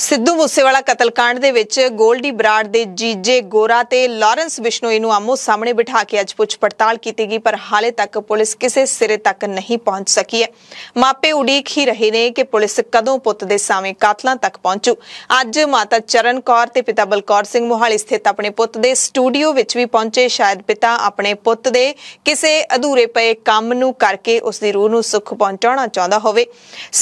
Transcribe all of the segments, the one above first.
ਸਿੱਧੂ ਮੂਸੇਵਾਲਾ ਕਤਲकांड ਦੇ ਵਿੱਚ 골ਡੀ ਬਰਾੜ ਦੇ ਜੀਜੇ ਗੋਰਾ ਤੇ ਲਾਰੈਂਸ ਵਿਸ਼ਨੋਈ ਨੂੰ ਆਮੋ ਸਾਹਮਣੇ ਬਿਠਾ ਕੇ ਅੱਜ ਪੁੱਛ ਪੜਤਾਲ ਕੀਤੀ ਗਈ ਪਰ ਹਾਲੇ ਤੱਕ ਪੁਲਿਸ ਕਿਸੇ ਸਿਰੇ ਤੱਕ ਨਹੀਂ ਪਹੁੰਚ ਸਕੀ ਹੈ ਮਾਪੇ ਉਡੀਕ ਹੀ ਰਹੇ ਨੇ ਕਿ ਪੁਲਿਸ ਕਦੋਂ ਪੁੱਤ ਦੇ ਸਾਵੇਂ ਕਾਤਲਾਂ ਤੱਕ ਪਹੁੰਚੂ ਅੱਜ ਮਾਤਾ ਚਰਨ ਕੌਰ ਤੇ ਪਿਤਾ ਬਲਕੌਰ ਸਿੰਘ ਮੋਹਾਲੀ ਸਥਿਤ ਆਪਣੇ ਪੁੱਤ ਦੇ ਸਟੂਡੀਓ ਵਿੱਚ ਵੀ ਪਹੁੰਚੇ ਸ਼ਾਇਦ ਪਿਤਾ ਆਪਣੇ ਪੁੱਤ ਦੇ ਕਿਸੇ ਅਧੂਰੇ ਪਏ ਕੰਮ ਨੂੰ ਕਰਕੇ ਉਸ ਦੀ ਰੂਹ ਨੂੰ ਸੁੱਖ ਪਹੁੰਚਾਉਣਾ ਚਾਹੁੰਦਾ ਹੋਵੇ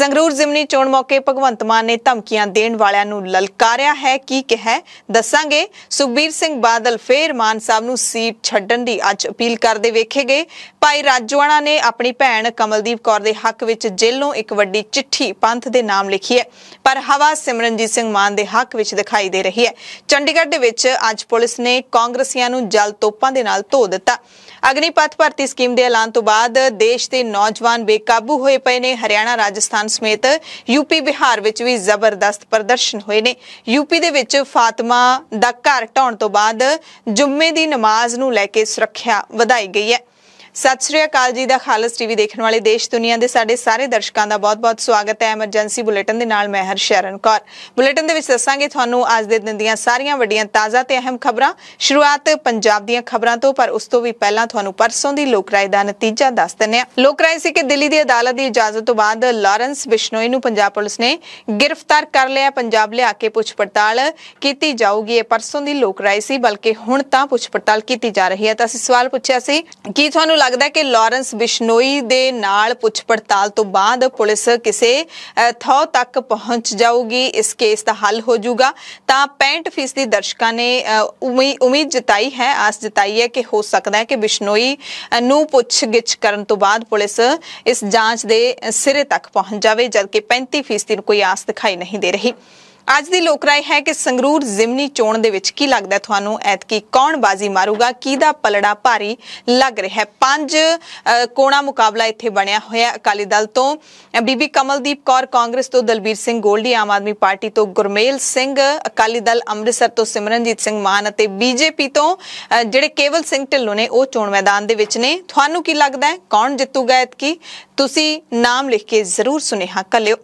ਸੰਗਰੂਰ ਜ਼ਿਮਨੀ ਚੋਣ ਮੌਕੇ ਭਗਵੰਤ ਮਾਨ ਨੇ ਧਮਕੀਆਂ ਦੇਣ ਵਾਲਿਆਂ ਨੂੰ ਲਲਕਾਰਿਆ ਹੈ ਕੀ ਕਿਹਾ ਦੱਸਾਂਗੇ ਸੁਖਬੀਰ ਸਿੰਘ ਬਾਦਲ ਫੇਰ ਮਾਨ ਸਾਹਿਬ ਨੂੰ ਸੀਟ ਛੱਡਣ ਦੀ ਅੱਜ ਅਪੀਲ ਕਰਦੇ ਵੇਖੇ ਗਏ ਭਾਈ ਰਾਜਵਾਣਾ ਨੇ ਆਪਣੀ ਭੈਣ ਕਮਲਦੀਪ ਕੌਰ ਦੇ ਹੱਕ ਵਿੱਚ ਜੇਲੋਂ ਇੱਕ ਵੱਡੀ ਚਿੱਠੀ ਪੰਥ ਦੇ ਨਾਮ ਲਿਖੀ ਹੈ ਪਰ ਹਵਾ ਸਿਮਰਨਜੀਤ ਸਿੰਘ ਮਾਨ ਦੇ ਹੱਕ ਵਿੱਚ ਦਿਖਾਈ ਦੇ ਰਹੀ ਹੈ ਚੰਡੀਗੜ੍ਹ ਦੇ ਵਿੱਚ ਅੱਜ ਪੁਲਿਸ ਨੇ ਕਾਂਗਰਸੀਆਂ ਨੂੰ ਜਲ ਤੋਪਾਂ ਦੇ ਨਾਲ ਧੋ ਦਿੱਤਾ ਅਗਨੀਪਥ ਭਰਤੀ ਸਕੀਮ ਦੇ ਐਲਾਨ ਤੋਂ ਬਾਅਦ ਦੇਸ਼ ਦੇ ਨੌਜਵਾਨ ਬੇਕਾਬੂ ਹੋਏ ਪਏ ਨੇ ਹਰਿਆਣਾ ਰਾਜਸਥਾਨ ਸਮੇਤ ਯੂਪੀ ਬਿਹਾਰ ਵਿੱਚ ਵੀ ਜ਼ਬਰਦਸਤ ਪ੍ਰਦਰਸ਼ਨ ਹੋਏ ਨੇ ਯੂਪੀ ਦੇ ਵਿੱਚ ਫਾਤਿਮਾ ਦਾ ਘਰ ਢਾਉਣ ਤੋਂ ਬਾਅਦ ਜੁਮੇ ਦੀ ਨਮਾਜ਼ ਨੂੰ ਲੈ ਕੇ ਸੁਰੱਖਿਆ ਵਧਾਈ ਗਈ ਹੈ ਸਤਿ ਸ਼੍ਰੀ ਅਕਾਲ ਜੀ ਦਾ ਖਾਲਸ ਟੀਵੀ ਦੇਖਣ ਵਾਲੇ ਦੇਸ਼ ਦੁਨੀਆ ਦੇ ਸਾਡੇ ਸਾਰੇ ਦਰਸ਼ਕਾਂ ਦਾ ਬਹੁਤ-ਬਹੁਤ ਸਵਾਗਤ ਹੈ ਐਮਰਜੈਂਸੀ ਬੁਲੇਟਿਨ ਦੇ ਨਾਲ ਮੈਂ ਹਰ ਕੌਰ ਬੁਲੇਟਿਨ ਦੇ ਵਿੱਚ ਦੱਸਾਂਗੇ ਤੁਹਾਨੂੰ ਅੱਜ ਦੇ ਦਿਨ ਦੀਆਂ ਸਾਰੀਆਂ ਵੱਡੀਆਂ ਤਾਜ਼ਾ ਤੇ ਅਹਿਮ ਖਬਰਾਂ ਸ਼ੁਰੂਆਤ ਪੰਜਾਬ ਦੀਆਂ ਖਬਰਾਂ ਤੋਂ ਪਰ ਉਸ ਤੋਂ ਵੀ ਪਹਿਲਾਂ ਤੁਹਾਨੂੰ ਪਰਸੋਂ ਦੀ ਲੋਕ ਰਾਏ ਦਾ ਨਤੀਜਾ ਦੱਸ ਦਿੰਨੇ ਆ ਲੋਕ ਰਾਏ ਸੀ ਕਿ ਦਿੱਲੀ ਦੀ ਅਦਾਲਤ ਦੀ ਇਜਾਜ਼ਤ ਤੋਂ ਬਾਅਦ ਲਾਰੈਂਸ ਬਿਸ਼ਨੋਈ ਨੂੰ ਪੰਜਾਬ ਪੁਲਿਸ ਨੇ ਗ੍ਰਿਫਤਾਰ ਕਰ ਲਿਆ ਪੰਜਾਬ ਲਿਆ ਕੇ ਪੁੱਛ ਪੜਤਾਲ ਕੀਤੀ ਜਾਊਗੀ ਇਹ ਪਰਸੋਂ ਦੀ ਲੋਕ ਰਾਏ ਸੀ ਬਲਕਿ ਹੁਣ ਤਾਂ ਪੁੱਛ ਪੜਤਾਲ ਕੀਤੀ ਜਾ ਰਹੀ ਹੈ ਤਾਂ ਅਸੀਂ ਸਵਾਲ ਪੁੱਛਿਆ ਸੀ ਕੀ ਤੁਹਾਨੂੰ ਲੱਗਦਾ ਕਿ ਲਾਰੈਂਸ ਬਿਸ਼ਨੋਈ ਦੇ ਨਾਲ ਪੁੱਛ ਪੜਤਾਲ ਤੋਂ ਬਾਅਦ ਪੁਲਿਸ ਕਿਸੇ ਥੋ ਤੱਕ ਪਹੁੰਚ ਜਾਊਗੀ ਇਸ ਕੇਸ ਦਾ ਹੱਲ ਹੋ ਜਾਊਗਾ ਤਾਂ 65% ਦਰਸ਼ਕਾਂ ਨੇ ਉਮੀਦ ਜਤਾਈ ਹੈ ਆਸ ਜਤਾਈ ਹੈ ਕਿ ਹੋ ਸਕਦਾ ਹੈ ਕਿ ਬਿਸ਼ਨੋਈ ਨੂੰ ਪੁੱਛਗਿੱਛ ਕਰਨ ਤੋਂ ਬਾਅਦ ਪੁਲਿਸ ਇਸ ਜਾਂਚ ਦੇ ਸਿਰੇ ਤੱਕ ਪਹੁੰਚ ਜਾਵੇ ਜਦਕਿ 35% ਨੂੰ ਕੋਈ ਆਸ ਦਿਖਾਈ ਨਹੀਂ ਦੇ ਰਹੀ ਅੱਜ ਦੀ ਲੋਕ ਰਾਏ ਹੈ ਕਿ ਸੰਗਰੂਰ ਜ਼ਿਮਨੀ ਚੋਣ ਦੇ ਵਿੱਚ ਕੀ ਲੱਗਦਾ ਤੁਹਾਨੂੰ ਐਤਕੀ ਕੌਣ ਬਾਜ਼ੀ ਮਾਰੂਗਾ ਦਾ ਪਲੜਾ ਭਾਰੀ ਲੱਗ ਰਿਹਾ ਹੈ ਪੰਜ ਕੋਣਾ ਮੁਕਾਬਲਾ ਇੱਥੇ ਬਣਿਆ ਹੋਇਆ ਅਕਾਲੀ ਦਲ ਤੋਂ ਬੀਬੀ ਕਮਲਦੀਪ ਕੌਰ ਕਾਂਗਰਸ ਤੋਂ ਦਲਬੀਰ ਸਿੰਘ ਗੋਲਡੀ ਆਮ ਆਦਮੀ ਪਾਰਟੀ ਤੋਂ ਗੁਰਮੇਲ ਸਿੰਘ ਅਕਾਲੀ ਦਲ ਅੰਮ੍ਰਿਤਸਰ ਤੋਂ ਸਿਮਰਨਜੀਤ ਸਿੰਘ ਮਾਨ ਅਤੇ ਬੀਜੇਪੀ ਤੋਂ ਜਿਹੜੇ ਕੇਵਲ ਸਿੰਘ ਢਿੱਲੋਂ ਨੇ ਉਹ ਚੋਣ ਮੈਦਾਨ ਦੇ ਵਿੱਚ ਨੇ ਤੁਹਾਨੂੰ ਕੀ ਲੱਗਦਾ ਹੈ ਕੌਣ ਜਿੱਤੂਗਾ ਐਤਕੀ ਤੁਸੀਂ ਨਾਮ ਲਿਖ ਕੇ ਜ਼ਰੂਰ ਸੁਨੇਹਾ ਕਰ ਲਿਓ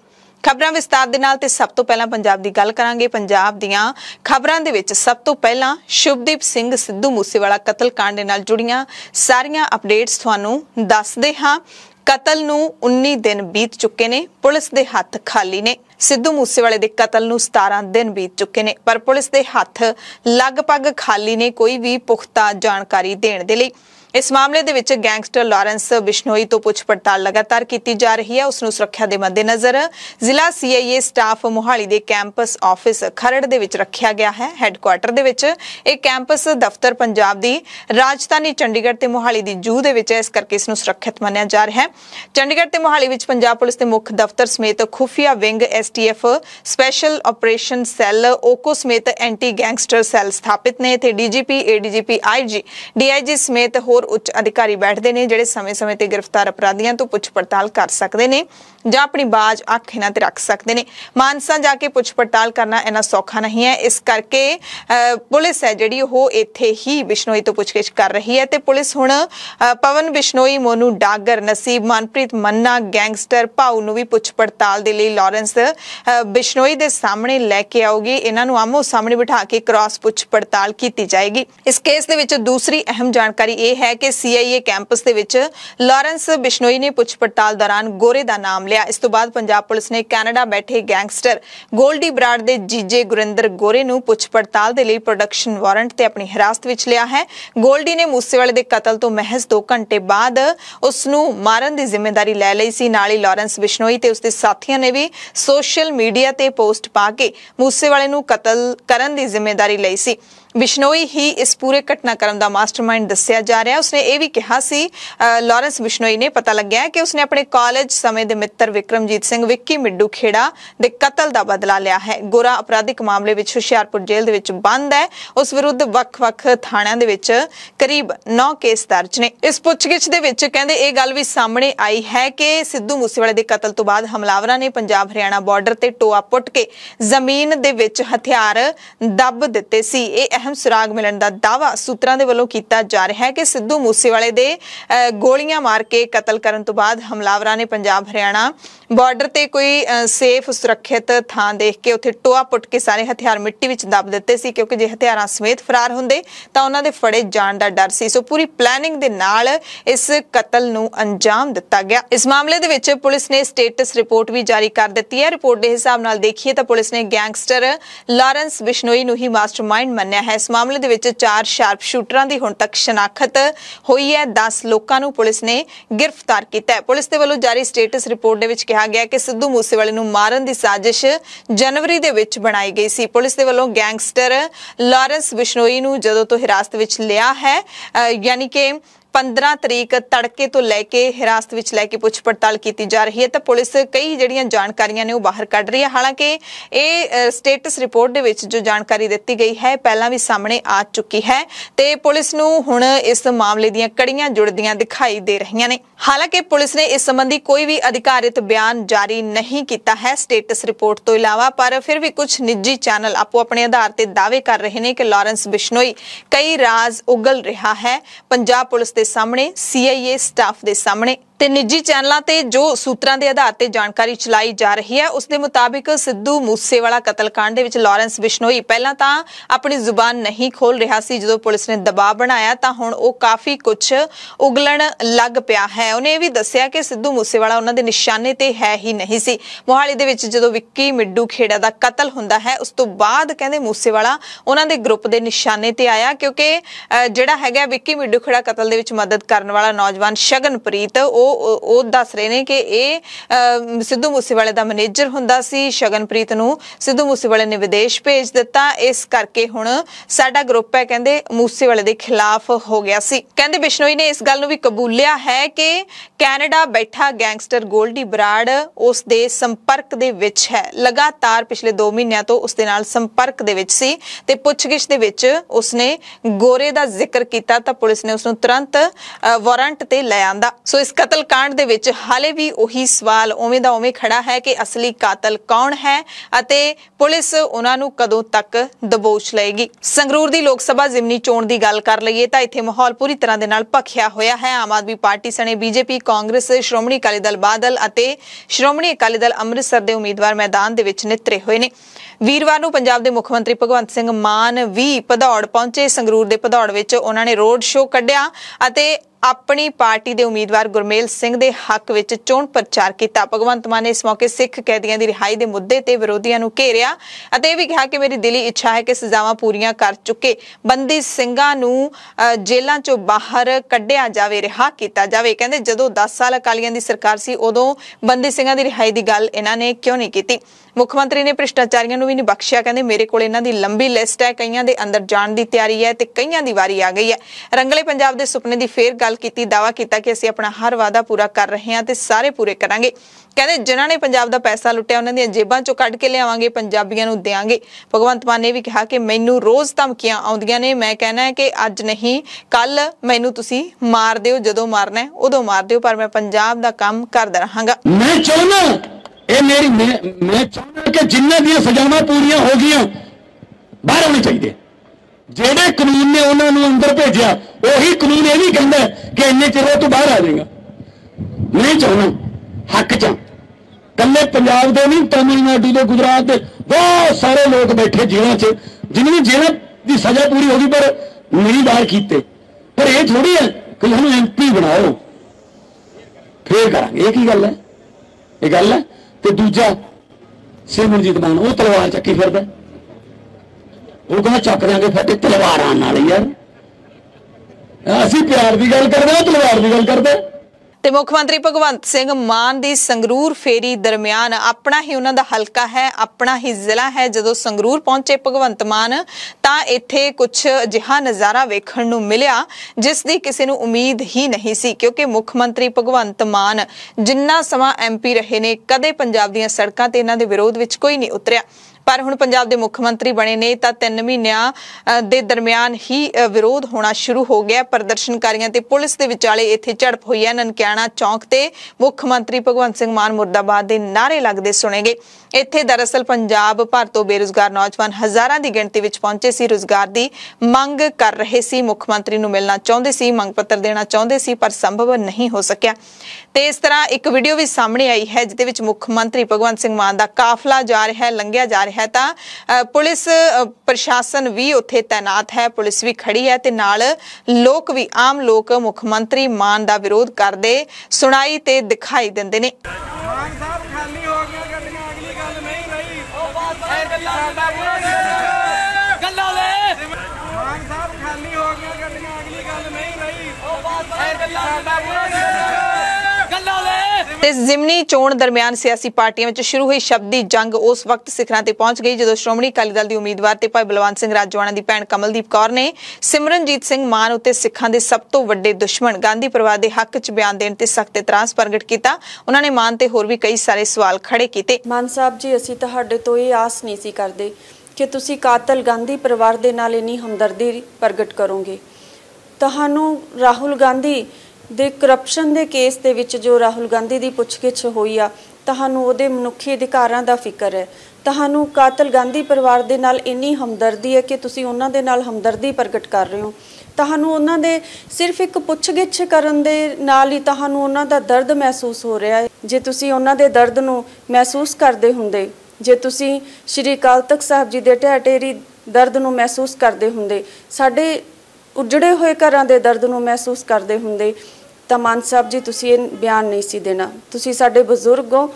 ਖਬਰਾਂ ਵਿਸਤਾਰ ਦੇ ਨਾਲ ਤੇ ਸਭ ਤੋਂ ਪਹਿਲਾਂ ਪੰਜਾਬ ਦੀ ਗੱਲ ਕਰਾਂਗੇ ਪੰਜਾਬ ਦੀਆਂ ਖਬਰਾਂ ਦੇ ਵਿੱਚ ਸਭ ਤੋਂ ਪਹਿਲਾਂ ਸ਼ੁਭਦੀਪ ਸਿੰਘ ਸਿੱਧੂ ਮੂਸੇਵਾਲਾ ਕਤਲ ਕਾਂਡ ਦੇ ਨਾਲ ਜੁੜੀਆਂ ਸਾਰੀਆਂ ਅਪਡੇਟਸ ਤੁਹਾਨੂੰ ਦੱਸਦੇ ਹਾਂ ਕਤਲ ਨੂੰ 19 ਦਿਨ ਬੀਤ ਚੁੱਕੇ ਨੇ ਪੁਲਿਸ ਦੇ ਹੱਥ ਖਾਲੀ ਨੇ ਸਿੱਧੂ ਮੂਸੇਵਾਲੇ ਦੇ ਕਤਲ ਨੂੰ 17 ਦਿਨ ਬੀਤ ਚੁੱਕੇ ਨੇ ਪਰ ਪੁਲਿਸ ਦੇ ਹੱਥ ਲਗਭਗ ਖਾਲੀ ਨੇ ਕੋਈ ਵੀ ਪੁਖਤਾ ਜਾਣਕਾਰੀ ਦੇਣ ਦੇ ਲਈ ਇਸ ਮਾਮਲੇ ਦੇ ਵਿੱਚ ਗੈਂਗਸਟਰ ਲਾਰੈਂਸ ਬਿਸ਼ਨੋਈ ਤੋਂ ਪੁੱਛ ਪੜਤਾਲ ਲਗਾਤਾਰ ਕੀਤੀ ਜਾ ਰਹੀ ਹੈ ਉਸ ਨੂੰ ਸੁਰੱਖਿਆ ਦੇ ਮੱਦੇਨਜ਼ਰ ਜ਼ਿਲ੍ਹਾ ਸੀਆਈਏ ਸਟਾਫ ਮੋਹਾਲੀ ਦੇ ਕੈਂਪਸ ਆਫਿਸ ਖਰੜ ਦੇ ਵਿੱਚ ਰੱਖਿਆ ਗਿਆ ਹੈ ਹੈੱਡਕੁਆਰਟਰ ਦੇ ਵਿੱਚ ਇਹ ਕੈਂਪਸ ਦਫ਼ਤਰ ਪੰਜਾਬ ਦੀ ਰਾਜਧਾਨੀ ਚੰਡੀਗੜ੍ਹ ਤੇ ਮੋਹਾਲੀ ਦੀ ਜੂ ਦੇ ਵਿੱਚ ਹੈ ਇਸ ਕਰਕੇ ਇਸ ਨੂੰ ਸੁਰੱਖਿਅਤ ਮੰਨਿਆ ਜਾ ਰਿਹਾ ਹੈ ਚੰਡੀਗੜ੍ਹ ਤੇ ਮੋਹਾਲੀ ਵਿੱਚ ਪੰਜਾਬ ਪੁਲਿਸ ਦੇ ਮੁੱਖ ਦਫ਼ਤਰ ਸਮੇਤ ਖੁਫੀਆ wing STF special operation cell ਓਕੋ ਸਮੇਤ ਐਂਟੀ ਗੈਂਗਸਟਰ ਸੈੱਲ ਸਥਾਪਿਤ ਨੇ ਤੇ ਡੀਜੀਪੀ ਏਡੀਜੀਪੀ ਆਈਜੀ ਡੀਆਈਜੀ ਸਮੇਤ ਹੋਰ ਹੋਰ ਉੱਚ ਅਧਿਕਾਰੀ ਬੈਠਦੇ ਨੇ ਜਿਹੜੇ ਸਮੇਂ-ਸਮੇਂ ਤੇ ਗ੍ਰਿਫਤਾਰ ਅਪਰਾਧੀਆਂ ਤੋਂ ਪੁੱਛ ਪੜਤਾਲ ਕਰ ਸਕਦੇ ਨੇ ਜਾਂ ਆਪਣੀ ਬਾਜ਼ ਅੱਖ ਇਹਨਾਂ ਤੇ ਰੱਖ ਸਕਦੇ ਨੇ ਮਾਨਸਾ ਜਾ ਕੇ ਪੁੱਛ ਪੜਤਾਲ ਕਰਨਾ ਇਹਨਾਂ ਸੌਖਾ ਨਹੀਂ ਹੈ ਇਸ ਕਰਕੇ ਪੁਲਿਸ ਹੈ ਜਿਹੜੀ ਉਹ ਇੱਥੇ ਹੀ ਬਿਸ਼ਨੋਈ ਤੋਂ ਪੁੱਛਗਿੱਛ ਕਰ ਰਹੀ ਹੈ ਤੇ ਪੁਲਿਸ ਹੁਣ ਪਵਨ ਬਿਸ਼ਨੋਈ ਮੋਨੂ ਡਾਗਰ ਨਸੀਬ ਮਨਪ੍ਰੀਤ ਮੰਨਾ ਗੈਂਗਸਟਰ ਭਾਉ ਨੂੰ ਵੀ ਪੁੱਛ ਪੜਤਾਲ ਦੇ ਲਈ ਲਾਰੈਂਸ ਬਿਸ਼ਨੋਈ ਦੇ ਸਾਹਮਣੇ ਲੈ ਕੇ ਆਉਗੀ ਇਹਨਾਂ ਨੂੰ ਆਮੋ ਸਾਹਮਣੇ ਬਿਠਾ ਕੇ ਕ੍ਰਾਸ ਪੁੱਛ ਪੜਤਾਲ ਕੀਤੀ ਜਾਏਗੀ ਇਸ ਕੇਸ ਦੇ ਵਿੱਚ ਦੂਸਰੀ ਅਹਿਮ ਜਾਣਕਾਰੀ ਇਹ ਹੈ ਹੈ ਕਿ ਸੀਆਈਏ ਕੈਂਪਸ ਦੇ ਵਿੱਚ ਲਾਰੈਂਸ ਬਿਸ਼ਨੋਈ ਨੇ ਪੁੱਛ ਪੜਤਾਲ ਦੌਰਾਨ ਗੋਰੇ ਦਾ ਨਾਮ ਲਿਆ ਇਸ ਤੋਂ ਬਾਅਦ ਪੰਜਾਬ ਪੁਲਿਸ ਨੇ ਕੈਨੇਡਾ ਬੈਠੇ ਗੈਂਗਸਟਰ ਗੋਲਡੀ ਬਰਾੜ ਦੇ ਜੀਜੇ ਗੁਰਿੰਦਰ ਗੋਰੇ ਨੂੰ ਪੁੱਛ ਪੜਤਾਲ ਦੇ ਲਈ ਪ੍ਰੋਡਕਸ਼ਨ ਵਾਰੰਟ ਤੇ ਆਪਣੀ ਹਿਰਾਸਤ ਵਿੱਚ ਲਿਆ ਹੈ ਗੋਲਡੀ ਨੇ ਮੂਸੇਵਾਲੇ ਦੇ ਕਤਲ ਤੋਂ ਮਹਿਜ਼ 2 ਘੰਟੇ ਬਾਅਦ ਉਸ ਨੂੰ ਮਾਰਨ ਦੀ ਜ਼ਿੰਮੇਵਾਰੀ ਲੈ ਲਈ ਸੀ ਨਾਲ ਹੀ ਲਾਰੈਂਸ ਬਿਸ਼ਨੋਈ ਤੇ ਉਸ ਦੇ ਸਾਥੀਆਂ ਨੇ ਵੀ ਸੋਸ਼ਲ ਮੀਡੀਆ ਤੇ ਪੋਸਟ ਪਾ ਕੇ ਮੂਸੇਵਾਲੇ ਨੂੰ ਕਤਲ ਕਰਨ ਦੀ ਜ਼ਿੰਮੇਵਾਰੀ ਲਈ ਸੀ ਬਿਸ਼ਨੋਈ ਹੀ ਇਸ ਪੂਰੇ ਘਟਨਾਕ੍ਰਮ ਦਾ ਮਾਸਟਰਮਾਈਂਡ ਦੱਸਿਆ ਜਾ ਰਿਹਾ ਉਸਨੇ ਇਹ ਵੀ ਕਿਹਾ ਸੀ ਲਾਰੈਂਸ ਬਿਸ਼ਨੋਈ ਨੇ ਪਤਾ ਲੱਗਿਆ ਕਿ ਉਸਨੇ ਆਪਣੇ ਕਾਲਜ ਸਮੇਂ ਦੇ ਮਿੱਤਰ ਵਿਕਰਮਜੀਤ ਸਿੰਘ ਵਿੱਕੀ ਮਿੱਡੂ ਖੇੜਾ ਦੇ ਕਤਲ ਦਾ ਬਦਲਾ ਲਿਆ ਹੈ ਗੋਰਾ ਅਪਰਾਧਿਕ ਮਾਮਲੇ ਵਿੱਚ ਹੁਸ਼ਿਆਰਪੁਰ ਜੇਲ੍ਹ ਦੇ ਵਿੱਚ ਬੰਦ ਹੈ ਉਸ ਵਿਰੁੱਧ ਵੱਖ-ਵੱਖ ਥਾਣਿਆਂ ਦੇ ਵਿੱਚ ਕਰੀਬ 9 ਕੇਸ ਦਰਜ ਨੇ ਇਸ ਪੁੱਛਗਿੱਛ ਦੇ ਵਿੱਚ ਕਹਿੰਦੇ ਇਹ ਗੱਲ ਵੀ ਸਾਹਮਣੇ ਆਈ ਹੈ ਕਿ ਸਿੱਧੂ ਮੂਸੇਵਾਲੇ ਦੇ ਕਤਲ ਤੋਂ ਬਾਅਦ ਹਮਲਾਵਰਾਂ ਨੇ ਪੰਜਾਬ ਹਰਿਆਣਾ ਬਾਰਡਰ ਤੇ ਟੋਆ ਪੁੱਟ ਕੇ ਜ਼ਮੀਨ ਦੇ ਵਿੱਚ ਹਥਿਆਰ ਦੱਬ ਦਿੱਤੇ ਸੀ ਇਹ ਅਹਿਮ ਸੁਰਾਗ ਮਿਲਣ ਦਾ ਦਾਵਾ ਸੂਤਰਾਂ ਦੇ ਵੱਲੋਂ ਕੀਤਾ ਜਾ ਰਿਹਾ ਹੈ ਕਿ ਸਿੱਧੂ ਮੂਸੇਵਾਲੇ ਦੇ ਗੋਲੀਆਂ ਮਾਰ ਕੇ ਕਤਲ ਕਰਨ ਤੋਂ ਬਾਅਦ ਹਮਲਾਵਰਾਂ ਨੇ ਪੰਜਾਬ ਹਰਿਆਣਾ ਬਾਰਡਰ ਤੇ ਕੋਈ ਸੇਫ ਸੁਰੱਖਿਅਤ ਥਾਂ ਦੇਖ ਕੇ ਉੱਥੇ ਟੋਆ ਪੁੱਟ ਕੇ ਸਾਰੇ ਹਥਿਆਰ ਮਿੱਟੀ ਵਿੱਚ ਦੱਬ ਦਿੱਤੇ ਸੀ ਕਿਉਂਕਿ ਜੇ ਹਥਿਆਰਾਂ ਸਮੇਤ ਫਰਾਰ ਹੁੰਦੇ ਤਾਂ ਉਹਨਾਂ ਦੇ ਫੜੇ ਜਾਣ ਦਾ ਡਰ ਸੀ ਸੋ ਪੂਰੀ ਪਲੈਨਿੰਗ ਦੇ ਨਾਲ ਇਸ ਕਤਲ ਨੂੰ ਅੰਜਾਮ ਦਿੱਤਾ ਗਿਆ ਇਸ ਮਾਮਲੇ ਦੇ ਵਿੱਚ ਪੁਲਿਸ ਨੇ ਸਟੇਟਸ ਰਿਪੋਰਟ ਵੀ ਜਾਰੀ ਕਰ ਦਿੱਤੀ ਹੈ ਰਿਪੋਰਟ ਦੇ ਹਿਸਾਬ ਨਾਲ ਦੇਖੀਏ ਤਾਂ ਪੁਲਿਸ ਨੇ ਗੈਂਗਸਟਰ ਲਾਰੈਂਸ ਬਿਸ਼ਨੋਈ ਨੂੰ ਹੀ ਮਾਸਟਰਮਾਈਂਡ ਮੰਨਿਆ ਹੈ ਇਸ ਮਾਮਲੇ ਦੇ ਵਿੱਚ ਚਾਰ ਸ਼ਾਰਪ ਸ਼ੂਟਰਾਂ ਦੀ ਹੁਣ ਤੱਕ ਸ਼ਨਾਖਤ ਹੋਈ ਹੈ 10 ਲੋਕਾਂ ਨੂੰ ਪੁਲਿਸ ਨੇ ਗ੍ਰਿਫਤਾਰ ਕੀਤਾ ਹੈ ਪੁਲਿਸ ਦੇ ਵੱਲੋਂ ਜਾਰੀ ਸਟੇਟਸ ਰਿਪੋਰਟ ਦੇ ਵਿੱਚ ਕਿਹਾ ਕਿਹਾ ਗਿਆ ਕਿ ਸਿੱਧੂ ਮੂਸੇਵਾਲੇ ਨੂੰ ਮਾਰਨ ਦੀ ਸਾਜ਼ਿਸ਼ ਜਨਵਰੀ ਦੇ ਵਿੱਚ ਬਣਾਈ ਗਈ ਸੀ ਪੁਲਿਸ ਦੇ ਵੱਲੋਂ ਗੈਂਗਸਟਰ ਲਾਰੈਂਸ ਬਿਸ਼ਨੋਈ ਨੂੰ ਜਦੋਂ ਤੋਂ ਹਿਰਾਸਤ ਵਿੱਚ ਲਿਆ ਹੈ ਯਾਨੀ ਕਿ 15 ਤਰੀਕ ਤੜਕੇ ਤੋਂ ਲੈ ਕੇ ਹਿਰਾਸਤ ਵਿੱਚ ਲੈ ਕੇ ਪੁੱਛ ਪੜਤਾਲ ਕੀਤੀ ਜਾ ਰਹੀ ਹੈ ਤਾਂ ਪੁਲਿਸ ਕਈ ਜਿਹੜੀਆਂ ਜਾਣਕਾਰੀਆਂ ਨੇ ਉਹ ਬਾਹਰ ਕੱਢ ਰਹੀ ਹੈ ਹਾਲਾਂਕਿ ਇਹ ਸਟੇਟਸ ਰਿਪੋਰਟ ਦੇ ਵਿੱਚ ਜੋ ਜਾਣਕਾਰੀ ਦਿੱਤੀ ਗਈ ਹੈ ਪਹਿਲਾਂ ਵੀ ਸਾਹਮਣੇ ਆ ਚੁੱਕੀ ਹੈ ਤੇ ਪੁਲਿਸ ਨੂੰ ਹੁਣ ਇਸ ਮਾਮਲੇ ਦੀਆਂ ਕੜੀਆਂ ਜੁੜਦੀਆਂ ਦਿਖਾਈ ਦੇ ਰਹੀਆਂ ਨੇ ਹਾਲਾਂਕਿ ਪੁਲਿਸ ਨੇ ਇਸ ਸੰਬੰਧੀ ਕੋਈ ਵੀ ਅਧਿਕਾਰਿਤ ਬਿਆਨ ਜਾਰੀ ਨਹੀਂ ਕੀਤਾ ਹੈ ਸਟੇਟਸ ਰਿਪੋਰਟ ਤੋਂ ਇਲਾਵਾ ਪਰ ਫਿਰ ਵੀ ਕੁਝ ਨਿੱਜੀ ਚੈਨਲ ਆਪੋ ਆਪਣੇ ਆਧਾਰ ਤੇ ਦਾਅਵੇ ਕਰ ਰਹੇ ਨੇ ਕਿ ਲਾਰੈਂਸ ਬਿਸ਼ਨੋਈ ਕਈ ਰਾਜ਼ ਉਗਲ ਰਿਹਾ ਹੈ ਪੰਜਾਬ ਪੁਲਿਸ ਦੇ ਦੇ ਸਾਹਮਣੇ ਸੀਆਈਏ ਸਟਾਫ ਦੇ ਸਾਹਮਣੇ ਤੇ ਨਿੱਜੀ ਚੈਨਲਾਂ ਤੇ ਜੋ ਸੂਤਰਾਂ ਦੇ ਆਧਾਰ ਤੇ ਜਾਣਕਾਰੀ ਚਲਾਈ ਜਾ ਰਹੀ ਹੈ ਉਸ ਦੇ ਮੁਤਾਬਿਕ ਸਿੱਧੂ ਮੂਸੇਵਾਲਾ ਕਤਲकांड ਦੇ ਵਿੱਚ ਲਾਰੈਂਸ ਬਿਸ਼ਨੋਈ ਪਹਿਲਾਂ ਤਾਂ ਆਪਣੀ ਜ਼ੁਬਾਨ ਨਹੀਂ ਖੋਲ ਰਿਹਾ ਸੀ ਜਦੋਂ ਪੁਲਿਸ ਨੇ ਦਬਾਅ ਬਣਾਇਆ ਤਾਂ ਹੁਣ ਉਹ ਕਾਫੀ ਕੁਝ ਉਗਲਣ ਲੱਗ ਪਿਆ ਹੈ ਉਹਨੇ ਇਹ ਵੀ ਦੱਸਿਆ ਕਿ ਸਿੱਧੂ ਮੂਸੇਵਾਲਾ ਉਹਨਾਂ ਦੇ ਨਿਸ਼ਾਨੇ ਤੇ ਹੈ ਹੀ ਨਹੀਂ ਸੀ ਮੋਹਾਲੀ ਦੇ ਵਿੱਚ ਜਦੋਂ ਵਿੱਕੀ ਮਿੱਡੂ ਖੇੜਾ ਦਾ ਕਤਲ ਹੁੰਦਾ ਹੈ ਉਸ ਤੋਂ ਬਾਅਦ ਕਹਿੰਦੇ ਮੂਸੇਵਾਲਾ ਉਹਨਾਂ ਦੇ ਗਰੁੱਪ ਦੇ ਨਿਸ਼ਾਨੇ ਤੇ ਆਇਆ ਕਿਉਂਕਿ ਜਿਹੜਾ ਹੈਗਾ ਵਿੱਕੀ ਮਿੱਡੂ ਖੇੜਾ ਕਤਲ ਦੇ ਵਿੱਚ ਮਦਦ ਕਰਨ ਵਾਲਾ ਨੌਜਵਾਨ ਸ਼ਗਨਪ੍ਰੀਤ ਉਹ ਉਹ ਉਹ ਦੱਸ ਰਹੇ ਨੇ ਕਿ ਇਹ ਸਿੱਧੂ ਮੂਸੇਵਾਲੇ ਦਾ ਮੈਨੇਜਰ ਹੁੰਦਾ ਸੀ ਸ਼ਗਨਪ੍ਰੀਤ ਨੂੰ ਸਿੱਧੂ ਮੂਸੇਵਾਲੇ ਨੇ ਵਿਦੇਸ਼ ਭੇਜ ਦਿੱਤਾ ਇਸ ਕਰਕੇ ਹੁਣ ਸਾਡਾ ਗਰੁੱਪ ਹੈ ਕਹਿੰਦੇ ਮੂਸੇਵਾਲੇ ਦੇ ਖਿਲਾਫ ਹੋ ਗਿਆ ਸੀ ਕਹਿੰਦੇ ਬਿਸ਼ਨੋਈ ਨੇ ਇਸ ਗੱਲ ਨੂੰ ਵੀ ਕਬੂਲਿਆ ਹੈ ਕਿ ਕੈਨੇਡਾ ਬੈਠਾ ਗੈਂਗਸਟਰ ਗੋਲਡੀ ਬਰਾੜ ਉਸ ਦੇ ਸੰਪਰਕ ਦੇ ਵਿੱਚ ਹੈ ਲਗਾਤਾਰ ਪਿਛਲੇ 2 ਮਹੀਨਿਆਂ ਤੋਂ ਉਸ ਦੇ ਨਾਲ ਸੰਪਰਕ ਦੇ ਵਿੱਚ ਸੀ ਤੇ ਪੁੱਛਗਿੱਛ ਦੇ ਵਿੱਚ ਉਸਨੇ ਗੋਰੇ ਦਾ ਜ਼ਿਕਰ ਕੀਤਾ ਤਾਂ ਪੁਲਿਸ ਨੇ ਉਸ ਨੂੰ ਤੁਰੰਤ ਵਾਰੰਟ ਤੇ ਲੈ ਆਂਦਾ ਸੋ ਇਸ ਕਤ ਕਾਂਡ ਦੇ ਵਿੱਚ ਹਾਲੇ ਵੀ ਉਹੀ ਸਵਾਲ ਉਵੇਂ ਦਾ ਉਵੇਂ ਖੜਾ ਹੈ ਕਿ ਅਸਲੀ ਕਾਤਲ ਕੌਣ ਹੈ ਅਤੇ ਪੁਲਿਸ ਉਹਨਾਂ ਨੂੰ ਕਦੋਂ ਤੱਕ ਦਬੋਚ ਲਏਗੀ ਸੰਗਰੂਰ ਦੀ ਲੋਕ ਸਭਾ ਜ਼ਿਮਨੀ ਚੋਣ ਦੀ ਗੱਲ ਕਰ ਲਈਏ ਤਾਂ ਇੱਥੇ ਮਾਹੌਲ ਪੂਰੀ ਤਰ੍ਹਾਂ ਦੇ ਨਾਲ ਭਖਿਆ ਹੋਇਆ ਹੈ ਆਮ ਆਦਮੀ ਪਾਰਟੀ ਸਣੇ ਬੀਜੇਪੀ ਕਾਂਗਰਸ ਸ਼੍ਰੋਮਣੀ ਅਕਾਲੀ ਦਲ ਬਾਦਲ ਅਤੇ ਸ਼੍ਰੋਮਣੀ ਅਕਾਲੀ ਦਲ ਅੰਮ੍ਰਿਤਸਰ ਦੇ ਉਮੀਦਵਾਰ ਮੈਦਾਨ ਦੇ ਵਿੱਚ ਨਿਤਰੇ ਹੋਏ ਨੇ ਵੀਰਵਾਰ ਨੂੰ ਪੰਜਾਬ ਦੇ ਮੁੱਖ ਮੰਤਰੀ ਭਗਵੰਤ ਸਿੰਘ ਮਾਨ ਵੀ ਪਧੌੜ ਪਹੁੰਚੇ ਸੰਗਰੂਰ ਦੇ ਪਧੌੜ ਵਿੱਚ ਉਹਨਾਂ ਨੇ ਰੋਡ ਸ਼ੋਅ ਕੱਢਿਆ ਅਤੇ ਆਪਣੀ ਪਾਰਟੀ ਦੇ ਉਮੀਦਵਾਰ ਗੁਰਮੇਲ ਸਿੰਘ ਦੇ ਹੱਕ ਵਿੱਚ ਚੋਣ ਪ੍ਰਚਾਰ ਕੀਤਾ ਭਗਵੰਤ ਮਾਨ ਨੇ ਇਸ ਮੌਕੇ ਸਿੱਖ ਕੈਦੀਆਂ ਦੀ ਰਿਹਾਈ ਦੇ ਮੁੱਦੇ ਤੇ ਵਿਰੋਧੀਆਂ ਨੂੰ ਘੇਰਿਆ ਅਤੇ ਇਹ ਵੀ ਕਿਹਾ ਕਿ ਮੇਰੀ ਦਿਲੀ ਇੱਛਾ ਹੈ ਕਿ ਸਜ਼ਾਵਾਂ ਪੂਰੀਆਂ ਕਰ ਚੁੱਕੇ ਬੰਦੀ ਸਿੰਘਾਂ ਨੂੰ ਜੇਲ੍ਹਾਂ ਚੋਂ ਬਾਹਰ ਕੱਢਿਆ ਜਾਵੇ ਰਿਹਾ ਕੀਤਾ ਜਾਵੇ ਕਹਿੰਦੇ ਜਦੋਂ 10 ਸਾਲ ਅਕਾਲੀਆਂ ਦੀ ਸਰਕਾਰ ਸੀ ਉਦੋਂ ਬੰਦੀ ਸਿੰਘਾਂ ਦੀ ਰਿਹਾਈ ਦੀ ਗੱਲ ਇਹਨਾਂ ਨੇ ਕਿਉਂ ਨਹੀਂ ਕੀਤੀ ਮੁੱਖ ਮੰਤਰੀ ਨੇ ਭ੍ਰਿਸ਼ਟਾਚਾਰੀਆਂ ਨੂੰ ਵੀ ਨਹੀਂ ਬਖਸ਼ਿਆ ਕਹਿੰਦੇ ਮੇਰੇ ਕੋਲ ਇਹਨਾਂ ਦੀ ਲੰਬੀ ਲਿਸਟ ਹੈ ਕਈਆਂ ਦੇ ਅੰਦਰ ਜਾਣ ਦੀ ਤਿਆਰੀ ਹੈ ਤੇ ਕਈਆਂ ਦੀ ਵਾਰੀ ਆ ਗਈ ਹੈ ਰੰਗਲੇ ਪੰਜਾਬ ਦੇ ਸੁਪਨੇ ਦੀ ਫੇਰ ਗੱਲ ਗੱਲ ਕੀਤੀ ਦਾਵਾ ਕੀਤਾ ਕਿ ਅਸੀਂ ਆਪਣਾ ਹਰ ਵਾਅਦਾ ਪੂਰਾ ਕਰ ਰਹੇ ਹਾਂ ਤੇ ਸਾਰੇ ਪੂਰੇ ਕਰਾਂਗੇ ਕਹਿੰਦੇ ਜਿਨ੍ਹਾਂ ਨੇ ਪੰਜਾਬ ਦਾ ਪੈਸਾ ਲੁੱਟਿਆ ਉਹਨਾਂ ਦੀਆਂ ਜੇਬਾਂ ਚੋਂ ਕੱਢ ਕੇ ਲਿਆਵਾਂਗੇ ਪੰਜਾਬੀਆਂ ਨੂੰ ਦੇਵਾਂਗੇ ਭਗਵੰਤ ਮਾਨ ਨੇ ਵੀ ਕਿਹਾ ਕਿ ਮੈਨੂੰ ਰੋਜ਼ ਧਮਕੀਆਂ ਆਉਂਦੀਆਂ ਨੇ ਮੈਂ ਕਹਿਣਾ ਹੈ ਕਿ ਅੱਜ ਨਹੀਂ ਕੱਲ ਮੈਨੂੰ ਤੁਸੀਂ ਮਾਰ ਦਿਓ ਜਦੋਂ ਮਾਰਨਾ ਹੈ ਉਦੋਂ ਮਾਰ ਦਿਓ ਪਰ ਮੈਂ ਪੰਜਾਬ ਦਾ ਕੰਮ ਕਰਦਾ ਰਹਾਂਗਾ ਮੈਂ ਚਾਹੁੰਦਾ ਇਹ ਮੇਰੀ ਮੈਂ ਚਾਹੁੰਦਾ ਕਿ ਜਿੰਨਾਂ ਦੀਆਂ ਸਜ਼ਾਵਾਂ ਪੂਰੀਆਂ ਹੋ ਗਈਆਂ ਬਾਹਰ ਹੋਣੀ ਚਾਹੀਦੀ ਜਿਹੜੇ ਕਾਨੂੰਨ ਨੇ ਉਹਨਾਂ ਨੂੰ ਅੰਦਰ ਭੇਜਿਆ ਉਹੀ ਕਾਨੂੰਨ ਇਹ ਵੀ ਕਹਿੰਦਾ ਕਿ ਇੰਨੇ ਚਿਰ ਤੋਂ ਬਾਹਰ ਆ ਜਾਏਗਾ ਨਹੀਂ ਚਾਹਣਾ ਹੱਕ ਚ ਕੱਲੇ ਪੰਜਾਬ ਦੇ ਨਹੀਂ ਤਮਿਲਨਾਡੂ ਦੇ ਗੁਜਰਾਤ ਦੇ ਬਹੁਤ ਸਾਰੇ ਲੋਕ ਬੈਠੇ ਜੇਲ੍ਹਾਂ 'ਚ ਜਿਨ੍ਹਾਂ ਜਿਹੜਾ ਦੀ ਸਜ਼ਾ ਪੂਰੀ ਹੋ ਗਈ ਪਰ ਨਹੀਂ ਬਾਹਰ ਕੀਤੇ ਪਰ ਇਹ ਥੋੜੀ ਹੈ ਕਿ ਉਹਨੂੰ ਐਮਪੀ ਬਣਾਓ ਫੇਰ ਕਰਾਂਗੇ ਇਹ ਕੀ ਗੱਲ ਹੈ ਇਹ ਗੱਲ ਹੈ ਤੇ ਦੂਜਾ ਸਿਮਰਜੀਤ ਮਾਨ ਉਹ ਤਲਵਾਰ ਚੱਕੀ ਫਿਰਦਾ ਉਹ ਕਹਿੰਦਾ ਚੱਕ ਦਾਂਗੇ ਫੱਟੇ ਤਲਵਾਰਾਂ ਨਾਲ ਯਾਰ ਅਸੀਂ ਪਿਆਰ ਦੀ ਗੱਲ ਕਰਦੇ ਆ ਤਲਵਾਰ ਦੀ ਗੱਲ ਕਰਦੇ ਤੇ ਮੁੱਖ ਮੰਤਰੀ ਭਗਵੰਤ ਸਿੰਘ ਮਾਨ ਦੀ ਸੰਗਰੂਰ ਫੇਰੀ ਦਰਮਿਆਨ ਆਪਣਾ ਹੀ ਉਹਨਾਂ ਦਾ ਹਲਕਾ ਹੈ ਆਪਣਾ ਹੀ ਜ਼ਿਲ੍ਹਾ ਹੈ ਜਦੋਂ ਸੰਗਰੂਰ ਪਹੁੰਚੇ ਭਗਵੰਤ ਮਾਨ ਤਾਂ ਇੱਥੇ ਕੁਝ ਜਿਹਾ ਨਜ਼ਾਰਾ ਵੇਖਣ ਨੂੰ ਮਿਲਿਆ ਜਿਸ ਦੀ ਕਿਸੇ ਨੂੰ ਉਮੀਦ ਹੀ ਨਹੀਂ ਸੀ ਕਿਉਂਕਿ ਮੁੱਖ ਮੰਤਰੀ ਭਗਵੰਤ ਮਾਨ ਜਿੰਨਾ ਸਮਾਂ ਐਮਪੀ ਰਹੇ ਨੇ ਕਦੇ ਪੰਜਾਬ ਦੀਆਂ ਸੜਕਾਂ ਤੇ ਇਹਨਾਂ ਦੇ ਵਿਰੋਧ ਵਿੱਚ ਕੋਈ ਨਹੀਂ ਉਤਰਿਆ ਪਰ ਹੁਣ ਪੰਜਾਬ ਦੇ ਮੁੱਖ ਮੰਤਰੀ ਬਣੇ ਨੇ ਤਾਂ 3 ਮਹੀਨਿਆਂ ਦੇ ਦਰਮਿਆਨ ਹੀ ਵਿਰੋਧ ਹੋਣਾ ਸ਼ੁਰੂ ਹੋ ਗਿਆ ਪ੍ਰਦਰਸ਼ਨਕਾਰੀਆਂ ਤੇ ਪੁਲਿਸ ਦੇ ਵਿਚਾਲੇ ਇੱਥੇ ਝੜਪ ਹੋਈ ਹੈ ਨਨਕਿਆਣਾ ਚੌਂਕ ਤੇ ਮੁੱਖ ਮੰਤਰੀ ਭਗਵੰਤ ਸਿੰਘ ਮਾਨ ਮੁਰਦਾਬਾਦ ਦੇ ਨਾਰੇ ਲੱਗਦੇ ਸੁਣੇਗੇ ਇੱਥੇ ਦਰਅਸਲ ਪੰਜਾਬ ਭਰ ਤੋਂ ਬੇਰੁਜ਼ਗਾਰ ਨੌਜਵਾਨ ਹਜ਼ਾਰਾਂ ਦੀ ਗਿਣਤੀ ਵਿੱਚ ਪਹੁੰਚੇ ਸੀ ਰੋਜ਼ਗਾਰ ਦੀ ਮੰਗ ਕਰ ਰਹੇ ਸੀ ਮੁੱਖ ਮੰਤਰੀ ਨੂੰ ਮਿਲਣਾ ਚਾਹੁੰਦੇ ਸੀ ਮੰਗ ਪੱਤਰ ਦੇਣਾ ਚਾਹੁੰਦੇ ਸੀ ਪਰ ਸੰਭਵ ਨਹੀਂ ਹੋ ਸਕਿਆ ਤੇ ਇਸ ਤਰ੍ਹਾਂ ਇੱਕ ਵੀਡੀਓ ਵੀ ਸਾਹਮਣੇ ਆਈ ਹੈ ਜਿਸ ਦੇ ਵਿੱਚ ਮੁੱਖ ਮੰਤਰੀ ਭਗਵੰਤ ਸਿੰਘ ਮਾਨ ਦਾ ਕਾਫਲਾ ਜਾ ਰਿਹਾ ਹੈ ਲੰਘਿਆ ਜਾ ਰਿਹਾ ਹੈ ਤਾਂ ਪੁਲਿਸ ਪ੍ਰਸ਼ਾਸਨ ਵੀ ਉੱਥੇ ਤਾਇਨਾਤ ਹੈ ਪੁਲਿਸ ਵੀ ਖੜੀ ਹੈ ਤੇ ਨਾਲ ਲੋਕ ਵੀ ਆਮ ਲੋਕ ਮੁੱਖ ਮੰਤਰੀ ਮਾਨ ਦਾ ਵਿਰੋਧ ਕਰਦੇ ਸੁਣਾਈ ਤੇ ਦਿਖਾਈ ਦਿੰਦੇ ਨੇ ਤੇ ਜ਼ਿਮਨੀ ਚੋਣ ਦਰਮਿਆਨ ਸਿਆਸੀ ਪਾਰਟੀਆਂ ਵਿੱਚ ਸ਼ੁਰੂ ਹੋਈ ਸ਼ਬਦੀ ਜੰਗ ਉਸ ਵਕਤ ਸਿਖਰਾਂ ਤੇ ਪਹੁੰਚ ਗਈ ਜਦੋਂ ਸ਼੍ਰੋਮਣੀ ਅਕਾਲੀ ਦਲ ਦੀ ਉਮੀਦਵਾਰ ਤੇ ਭਾਈ ਬਲਵੰਤ ਸਿੰਘ ਰਾਜਵਾਨਾ ਦੀ ਭੈਣ ਕਮਲਦੀਪ ਕੌਰ ਨੇ ਸਿਮਰਨਜੀਤ ਸਿੰਘ ਮਾਨ ਉੱਤੇ ਸਿੱਖਾਂ ਦੇ ਸਭ ਤੋਂ ਵੱਡੇ ਦੁਸ਼ਮਣ ਗਾਂਧੀ ਪਰਿਵਾਰ ਦੇ ਹੱਕ 'ਚ ਬਿਆਨ ਦੇਣ ਤੇ ਸਖਤ ਇਤਰਾਜ਼ ਪ੍ਰਗਟ ਕੀਤਾ ਉਹਨਾਂ ਨੇ ਮਾਨ ਤੇ ਹੋਰ ਵੀ ਕਈ ਸਾਰੇ ਸਵਾਲ ਖੜੇ ਕੀਤੇ ਮਾਨ ਸਾਹਿਬ ਜੀ ਅਸੀਂ ਤੁਹਾਡੇ ਤੋਂ ਇਹ ਆਸ ਨਹੀਂ ਸੀ ਕਰਦੇ ਕਿ ਤੁਸੀਂ ਕਾਤਲ ਗਾਂਧੀ ਪਰਿਵਾਰ ਦੇ ਨਾਲ ਇਨੀ ਹਮਦਰਦੀ ਪ੍ਰਗਟ ਕਰੋਗੇ ਤੁਹਾਨੂੰ ਰਾਹੁਲ ਗਾਂਧੀ ਦੇ ਕਰਪਸ਼ਨ ਦੇ ਕੇਸ ਦੇ ਵਿੱਚ ਜੋ ਰਾਹੁਲ ਗਾਂਧੀ ਦੀ ਪੁੱਛਗਿੱਛ ਹੋਈ ਆ ਤੁਹਾਨੂੰ ਉਹਦੇ ਮਨੁੱਖੀ ਅਧਿਕਾਰਾਂ ਦਾ ਫਿਕਰ ਹੈ ਤੁਹਾਨੂੰ ਕਾਤਲ ਗਾਂਧੀ ਪਰਿਵਾਰ ਦੇ ਨਾਲ ਇੰਨੀ ਹਮਦਰਦੀ ਹੈ ਕਿ ਤੁਸੀਂ ਉਹਨਾਂ ਦੇ ਨਾਲ ਹਮਦਰਦੀ ਪ੍ਰਗਟ ਕਰ ਰਹੇ ਹੋ ਤੁਹਾਨੂੰ ਉਹਨਾਂ ਦੇ ਸਿਰਫ ਇੱਕ ਪੁੱਛਗਿੱਛ ਕਰਨ ਦੇ ਨਾਲ ਹੀ ਤੁਹਾਨੂੰ ਉਹਨਾਂ ਦਾ ਦਰਦ ਮਹਿਸੂਸ ਹੋ ਰਿਹਾ ਹੈ ਜੇ ਤੁਸੀਂ ਉਹਨਾਂ ਦੇ ਦਰਦ ਨੂੰ ਮਹਿਸੂਸ ਕਰਦੇ ਹੁੰਦੇ ਜੇ ਤੁਸੀਂ ਸ਼੍ਰੀ ਕਾਲਤਕ ਸਾਹਿਬ ਜੀ ਦੇ ਢਹਿ ਢੇਰੀ ਦਰਦ ਨੂੰ ਮਹਿਸੂਸ ਕਰਦੇ ਹੁੰਦੇ ਸਾਡੇ ਉਜੜੇ ਹੋਏ ਘਰਾਂ ਦੇ ਦਰਦ ਨੂੰ ਮਹਿਸੂਸ ਕਰਦੇ ਹੁੰਦੇ ਤਾਂ ਮਾਨ ਸਾਹਿਬ ਜੀ ਤੁਸੀਂ ਇਹ ਬਿਆਨ ਨਹੀਂ ਸੀ ਦੇਣਾ ਤੁਸੀਂ ਸਾਡੇ ਬਜ਼ੁਰਗ ਹੋ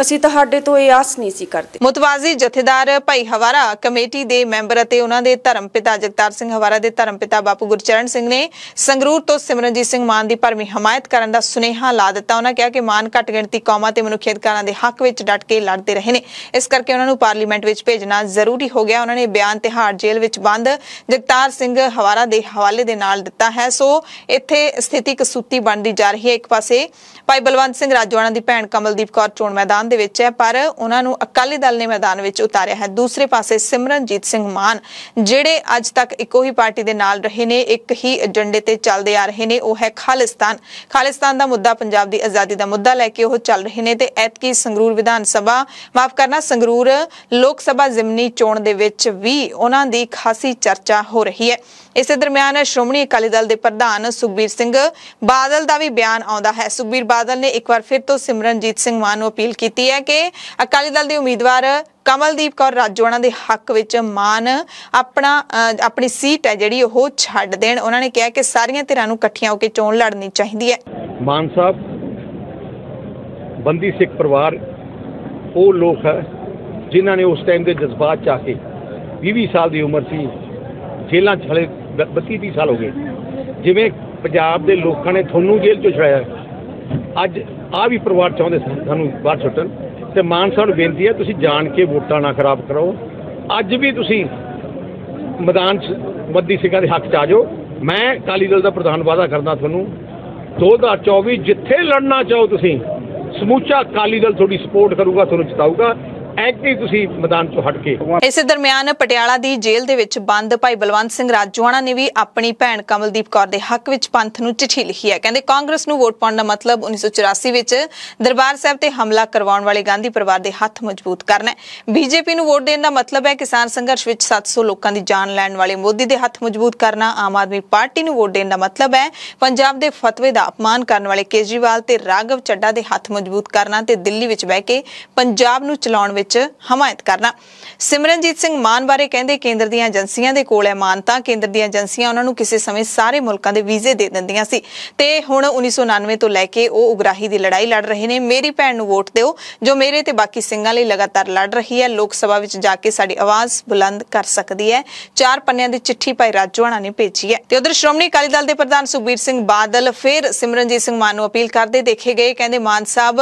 ਅਸੀਂ ਤੁਹਾਡੇ ਤੋਂ ਇਹ ਆਸ ਨਹੀਂ ਸੀ ਕਰਦੇ ਮਤਵਾਜ਼ੀ ਜਥੇਦਾਰ ਭਾਈ ਹਵਾਰਾ ਕਮੇਟੀ ਦੇ ਮੈਂਬਰ ਅਤੇ ਉਹਨਾਂ ਦੇ ਧਰਮ ਪਿਤਾ ਜਗਤਾਰ ਸਿੰਘ ਹਵਾਰਾ ਦੇ ਧਰਮ ਪਿਤਾ ਬਾਪੂ ਗੁਰਚਰਨ ਸਿੰਘ ਨੇ ਸੰਗਰੂਰ ਤੋਂ ਸਿਮਰਨਜੀਤ ਸਿੰਘ ਮਾਨ ਦੀ ਭਰਮੀ ਹਮਾਇਤ ਕਰਨ ਦਾ ਸੁਨੇਹਾ ਲਾ ਦਿੱਤਾ ਉਹਨਾਂ ਕਿਹਾ ਕਿ ਮਾਨ ਘਟ ਗਿਣਤੀ ਕੌਮਾਂ ਤੇ ਮਨੁੱਖੀ ਅਧਿਕਾਰਾਂ ਦੇ ਹੱਕ ਵਿੱਚ ਡਟ ਕੇ ਲੜਦੇ ਰਹੇ ਨੇ ਇਸ ਕਰਕੇ ਉਹਨਾਂ ਨੂੰ ਪਾਰਲੀਮੈਂਟ ਵਿੱਚ ਭੇਜਣਾ ਜ਼ਰੂਰੀ ਹੋ ਗਿਆ ਉਹਨਾਂ ਨੇ ਬਿਆਨ ਤਿਹਾੜ ਜੇਲ੍ਹ ਵਿੱਚ ਬੰਦ ਜਗਤਾਰ ਸਿੰਘ ਹਵਾਰਾ ਦੇ ਹਵਾਲੇ ਦੇ ਨਾਲ ਦਿੱਤਾ ਹੈ ਸੋ ਇੱਥੇ ਸਥਿਤੀ ਕਸੂਤੀ ਬਣਦੀ ਜਾ ਰਹੀ ਹੈ ਇੱਕ ਪਾਸੇ ਭਾਈ ਬਲਵੰਤ ਸਿੰਘ ਰਾਜਵਾਨਾ ਦੀ ਭੈਣ ਕਮਲਦੀਪ ਕੌਰ ਚੋਣ ਮੈਦਾਨ ਮੈਦਾਨ ਦੇ ਵਿੱਚ ਹੈ ਪਰ ਉਹਨਾਂ ਨੂੰ ਅਕਾਲੀ ਦਲ ਨੇ ਮੈਦਾਨ ਵਿੱਚ ਉਤਾਰਿਆ ਹੈ ਦੂਸਰੇ ਪਾਸੇ ਸਿਮਰਨਜੀਤ ਸਿੰਘ ਮਾਨ ਜਿਹੜੇ ਅੱਜ ਤੱਕ ਇੱਕੋ ਹੀ ਪਾਰਟੀ ਦੇ ਨਾਲ ਰਹੇ ਨੇ ਇੱਕ ਹੀ ਏਜੰਡੇ ਤੇ ਚੱਲਦੇ ਆ ਰਹੇ ਨੇ ਉਹ ਹੈ ਖਾਲਿਸਤਾਨ ਖਾਲਿਸਤਾਨ ਦਾ ਮੁੱਦਾ ਪੰਜਾਬ ਦੀ ਆਜ਼ਾਦੀ ਦਾ ਮੁੱਦਾ ਲੈ ਕੇ ਉਹ ਚੱਲ ਰਹੇ ਨੇ ਤੇ ਐਤਕੀ ਸੰਗਰੂਰ ਵਿਧਾਨ ਸਭਾ ਮਾਫ ਕਰਨਾ ਸੰਗਰੂਰ ਲੋਕ ਸਭਾ ਜ਼ਿਮਨੀ ਚੋਣ ਦੇ ਵਿੱਚ ਵੀ ਉਹਨਾਂ ਦੀ ਖਾਸੀ ਚਰਚਾ ਹੋ ਰਹੀ ਹੈ ਇਸੇ ਦਰਮਿਆਨ ਸ਼੍ਰੋਮਣੀ ਅਕਾਲੀ ਦਲ ਦੇ ਪ੍ਰਧਾਨ ਸੁਖਬੀਰ ਸਿੰਘ ਬਾਦਲ ਦਾ ਵੀ ਬਿਆਨ ਆਉਂਦਾ ਹੈ ਸੁਖਬੀਰ ਬਾਦਲ ਨੇ ਇੱਕ ਵਾਰ ਫਿਰ ਤੋਂ ਸਿਮਰਨਜੀਤ ਸਿੰਘ ਮਾਨ ਨੂੰ ਅਪੀਲ ਕੀਤੀ ਹੈ ਕਿ ਅਕਾਲੀ ਦਲ ਦੇ ਉਮੀਦਵਾਰ ਕਮਲਦੀਪ ਕੌਰ ਰਾਜੋਣਾ ਦੇ ਹੱਕ ਵਿੱਚ ਮਾਨ ਆਪਣਾ ਆਪਣੀ ਸੀਟ ਹੈ ਜਿਹੜੀ ਉਹ ਛੱਡ ਦੇਣ ਉਹਨਾਂ ਨੇ ਕਿਹਾ ਕਿ ਸਾਰੀਆਂ ਧਿਰਾਂ ਨੂੰ ਇਕੱਠੀਆਂ ਹੋ ਕੇ ਚੋਣ ਲੜਨੀ ਚਾਹੀਦੀ ਹੈ ਮਾਨ ਸਾਹਿਬ ਬੰਦੀ ਸਿੱਖ ਪਰਿਵਾਰ ਉਹ ਲੋਕ ਹੈ ਜਿਨ੍ਹਾਂ ਨੇ ਉਸ ਟਾਈਮ ਦੇ ਜਜ਼ਬਾਤ ਚ ਕੇ 20 ਸਾਲ ਦੀ ਉਮਰ ਸੀ ਜੇਲ੍ਹਾਂ ਛਲੇ ਬੱਤੀ 30 ਸਾਲ ਹੋ ਗਏ ਜਿਵੇਂ ਪੰਜਾਬ ਦੇ ਲੋਕਾਂ ਨੇ ਤੁਹਾਨੂੰ ਜੇਲ੍ਹ ਚੋਂ ਛੜਾਇਆ ਅੱਜ ਆ ਵੀ ਪਰਿਵਾਰ ਚਾਹੁੰਦੇ ਸਨ ਸਾਨੂੰ ਬਾਹਰ ਛੁੱਟਣ ਤੇ ਮਾਨ ਸਾਹਿਬ ਨੂੰ ਬੇਨਤੀ ਹੈ ਤੁਸੀਂ ਜਾਣ ਕੇ ਵੋਟਾਂ ਨਾ ਖਰਾਬ ਕਰੋ ਅੱਜ ਵੀ ਤੁਸੀਂ ਮੈਦਾਨ 'ਚ ਮੱਦੀ ਸਿੰਘਾਂ ਦੇ ਹੱਕ 'ਚ ਆ ਜਾਓ ਮੈਂ ਕਾਲੀ ਦਲ ਦਾ ਪ੍ਰਧਾਨ ਵਾਦਾ ਕਰਦਾ ਤੁਹਾਨੂੰ 2024 ਜਿੱਥੇ ਲੜਨਾ ਚਾਹੋ ਤੁਸੀਂ ਸਮੂਚਾ ਕਾਲੀ ਦਲ ਤੁਹਾਡੀ ਸਪੋਰਟ ਕਰੂਗਾ ਤੁਹਾਨੂੰ ਚਿਤਾਊਗਾ ਐਂਟੀ ਤੁਸੀਂ ਮੈਦਾਨ ਤੋਂ ਹਟ ਕੇ ਇਸੇ ਦਰਮਿਆਨ ਪਟਿਆਲਾ ਦੀ ਜੇਲ੍ਹ ਦੇ ਵਿੱਚ ਬੰਦ ਭਾਈ ਬਲਵੰਤ ਸਿੰਘ ਰਾਜੂਆਣਾ ਨੇ ਵੀ ਆਪਣੀ ਭੈਣ ਕਮਲਦੀਪ ਕੌਰ ਦੇ ਹੱਕ ਵਿੱਚ ਪੰਥ ਨੂੰ ਚਿੱਠੀ ਲਿਖੀ ਹੈ ਕਹਿੰਦੇ ਕਾਂਗਰਸ ਨੂੰ ਵੋਟ ਪਾਉਣ ਦਾ ਮਤਲਬ 1984 ਵਿੱਚ ਦਰਬਾਰ ਸਾਹਿਬ ਤੇ ਹਮਲਾ ਕਰਵਾਉਣ ਵਾਲੇ ਗਾਂਧੀ ਪਰਿਵਾਰ ਦੇ ਹੱਥ ਮਜ਼ਬੂਤ ਕਰਨਾ ਹੈ ਬੀਜੇਪੀ ਨੂੰ ਵੋਟ ਦੇਣ ਦਾ ਮਤਲਬ ਹੈ ਕਿਸਾਨ ਸੰਘਰਸ਼ ਵਿੱਚ 700 ਲੋਕਾਂ ਦੀ ਜਾਨ ਲੈਣ ਵਾਲੇ ਮੋਦੀ ਦੇ ਹੱਥ ਮਜ਼ਬੂਤ ਕਰਨਾ ਆਮ ਆਦਮੀ ਪਾਰਟੀ ਨੂੰ ਵੋਟ ਦੇਣ ਦਾ ਮਤਲਬ ਹੈ ਪੰਜਾਬ ਦੇ ਫਤਵੇ ਦਾ ਅਪਮਾਨ ਕਰਨ ਵਾਲੇ ਕੇਜਰੀਵਾਲ ਤੇ ਰਾਘਵ ਚੱਡਾ ਦੇ ਹੱਥ ਮਜ਼ਬੂਤ ਕਰਨਾ ਤੇ ਦਿੱਲੀ ਵਿੱਚ ਬਹਿ ਕੇ ਪੰਜਾਬ ਨੂੰ ਚਲਾਉਣ ਵਿੱਚ ਵਿੱਚ ਹਮਾਇਤ ਕਰਨਾ ਸਿਮਰਨਜੀਤ ਸਿੰਘ ਮਾਨ ਬਾਰੇ ਕਹਿੰਦੇ ਕੇਂਦਰ ਦੀਆਂ ਏਜੰਸੀਆਂ ਦੇ ਕੋਲ ਹੈ ਮਾਨਤਾ ਕੇਂਦਰ ਦੀਆਂ ਏਜੰਸੀਆਂ ਉਹਨਾਂ ਨੂੰ ਕਿਸੇ ਸਮੇਂ ਸਾਰੇ ਮੁਲਕਾਂ ਦੇ ਵੀਜ਼ੇ ਦੇ ਦਿੰਦੀਆਂ ਸੀ ਤੇ ਹੁਣ 1999 ਤੋਂ ਲੈ ਕੇ ਉਹ ਉਗਰਾਹੀ ਦੀ ਲੜਾਈ ਲੜ ਰਹੇ ਨੇ ਮੇਰੀ ਭੈਣ ਨੂੰ ਵੋਟ ਦਿਓ ਜੋ ਮੇਰੇ ਤੇ ਬਾਕੀ ਸਿੰਘਾਂ ਲਈ ਲਗਾਤਾਰ ਲੜ ਰਹੀ ਹੈ ਲੋਕ ਸਭਾ ਵਿੱਚ ਜਾ ਕੇ ਸਾਡੀ ਆਵਾਜ਼ ਬੁਲੰਦ ਕਰ ਸਕਦੀ ਹੈ ਚਾਰ ਪੰਨਿਆਂ ਦੀ ਚਿੱਠੀ ਭਾਈ ਰਾਜੋਆਣਾ ਨੇ ਭੇਜੀ ਹੈ ਤੇ ਉਧਰ ਸ਼੍ਰੋਮਣੀ ਅਕਾਲੀ ਦਲ ਦੇ ਪ੍ਰਧਾਨ ਸੁਖਬੀਰ ਸਿੰਘ ਬਾਦਲ ਫਿਰ ਸਿਮਰਨਜੀਤ ਸਿੰਘ ਮਾਨ ਨੂੰ ਅਪੀਲ ਕਰਦੇ ਦੇਖੇ ਗਏ ਕਹਿੰਦੇ ਮਾਨ ਸਾਹਿਬ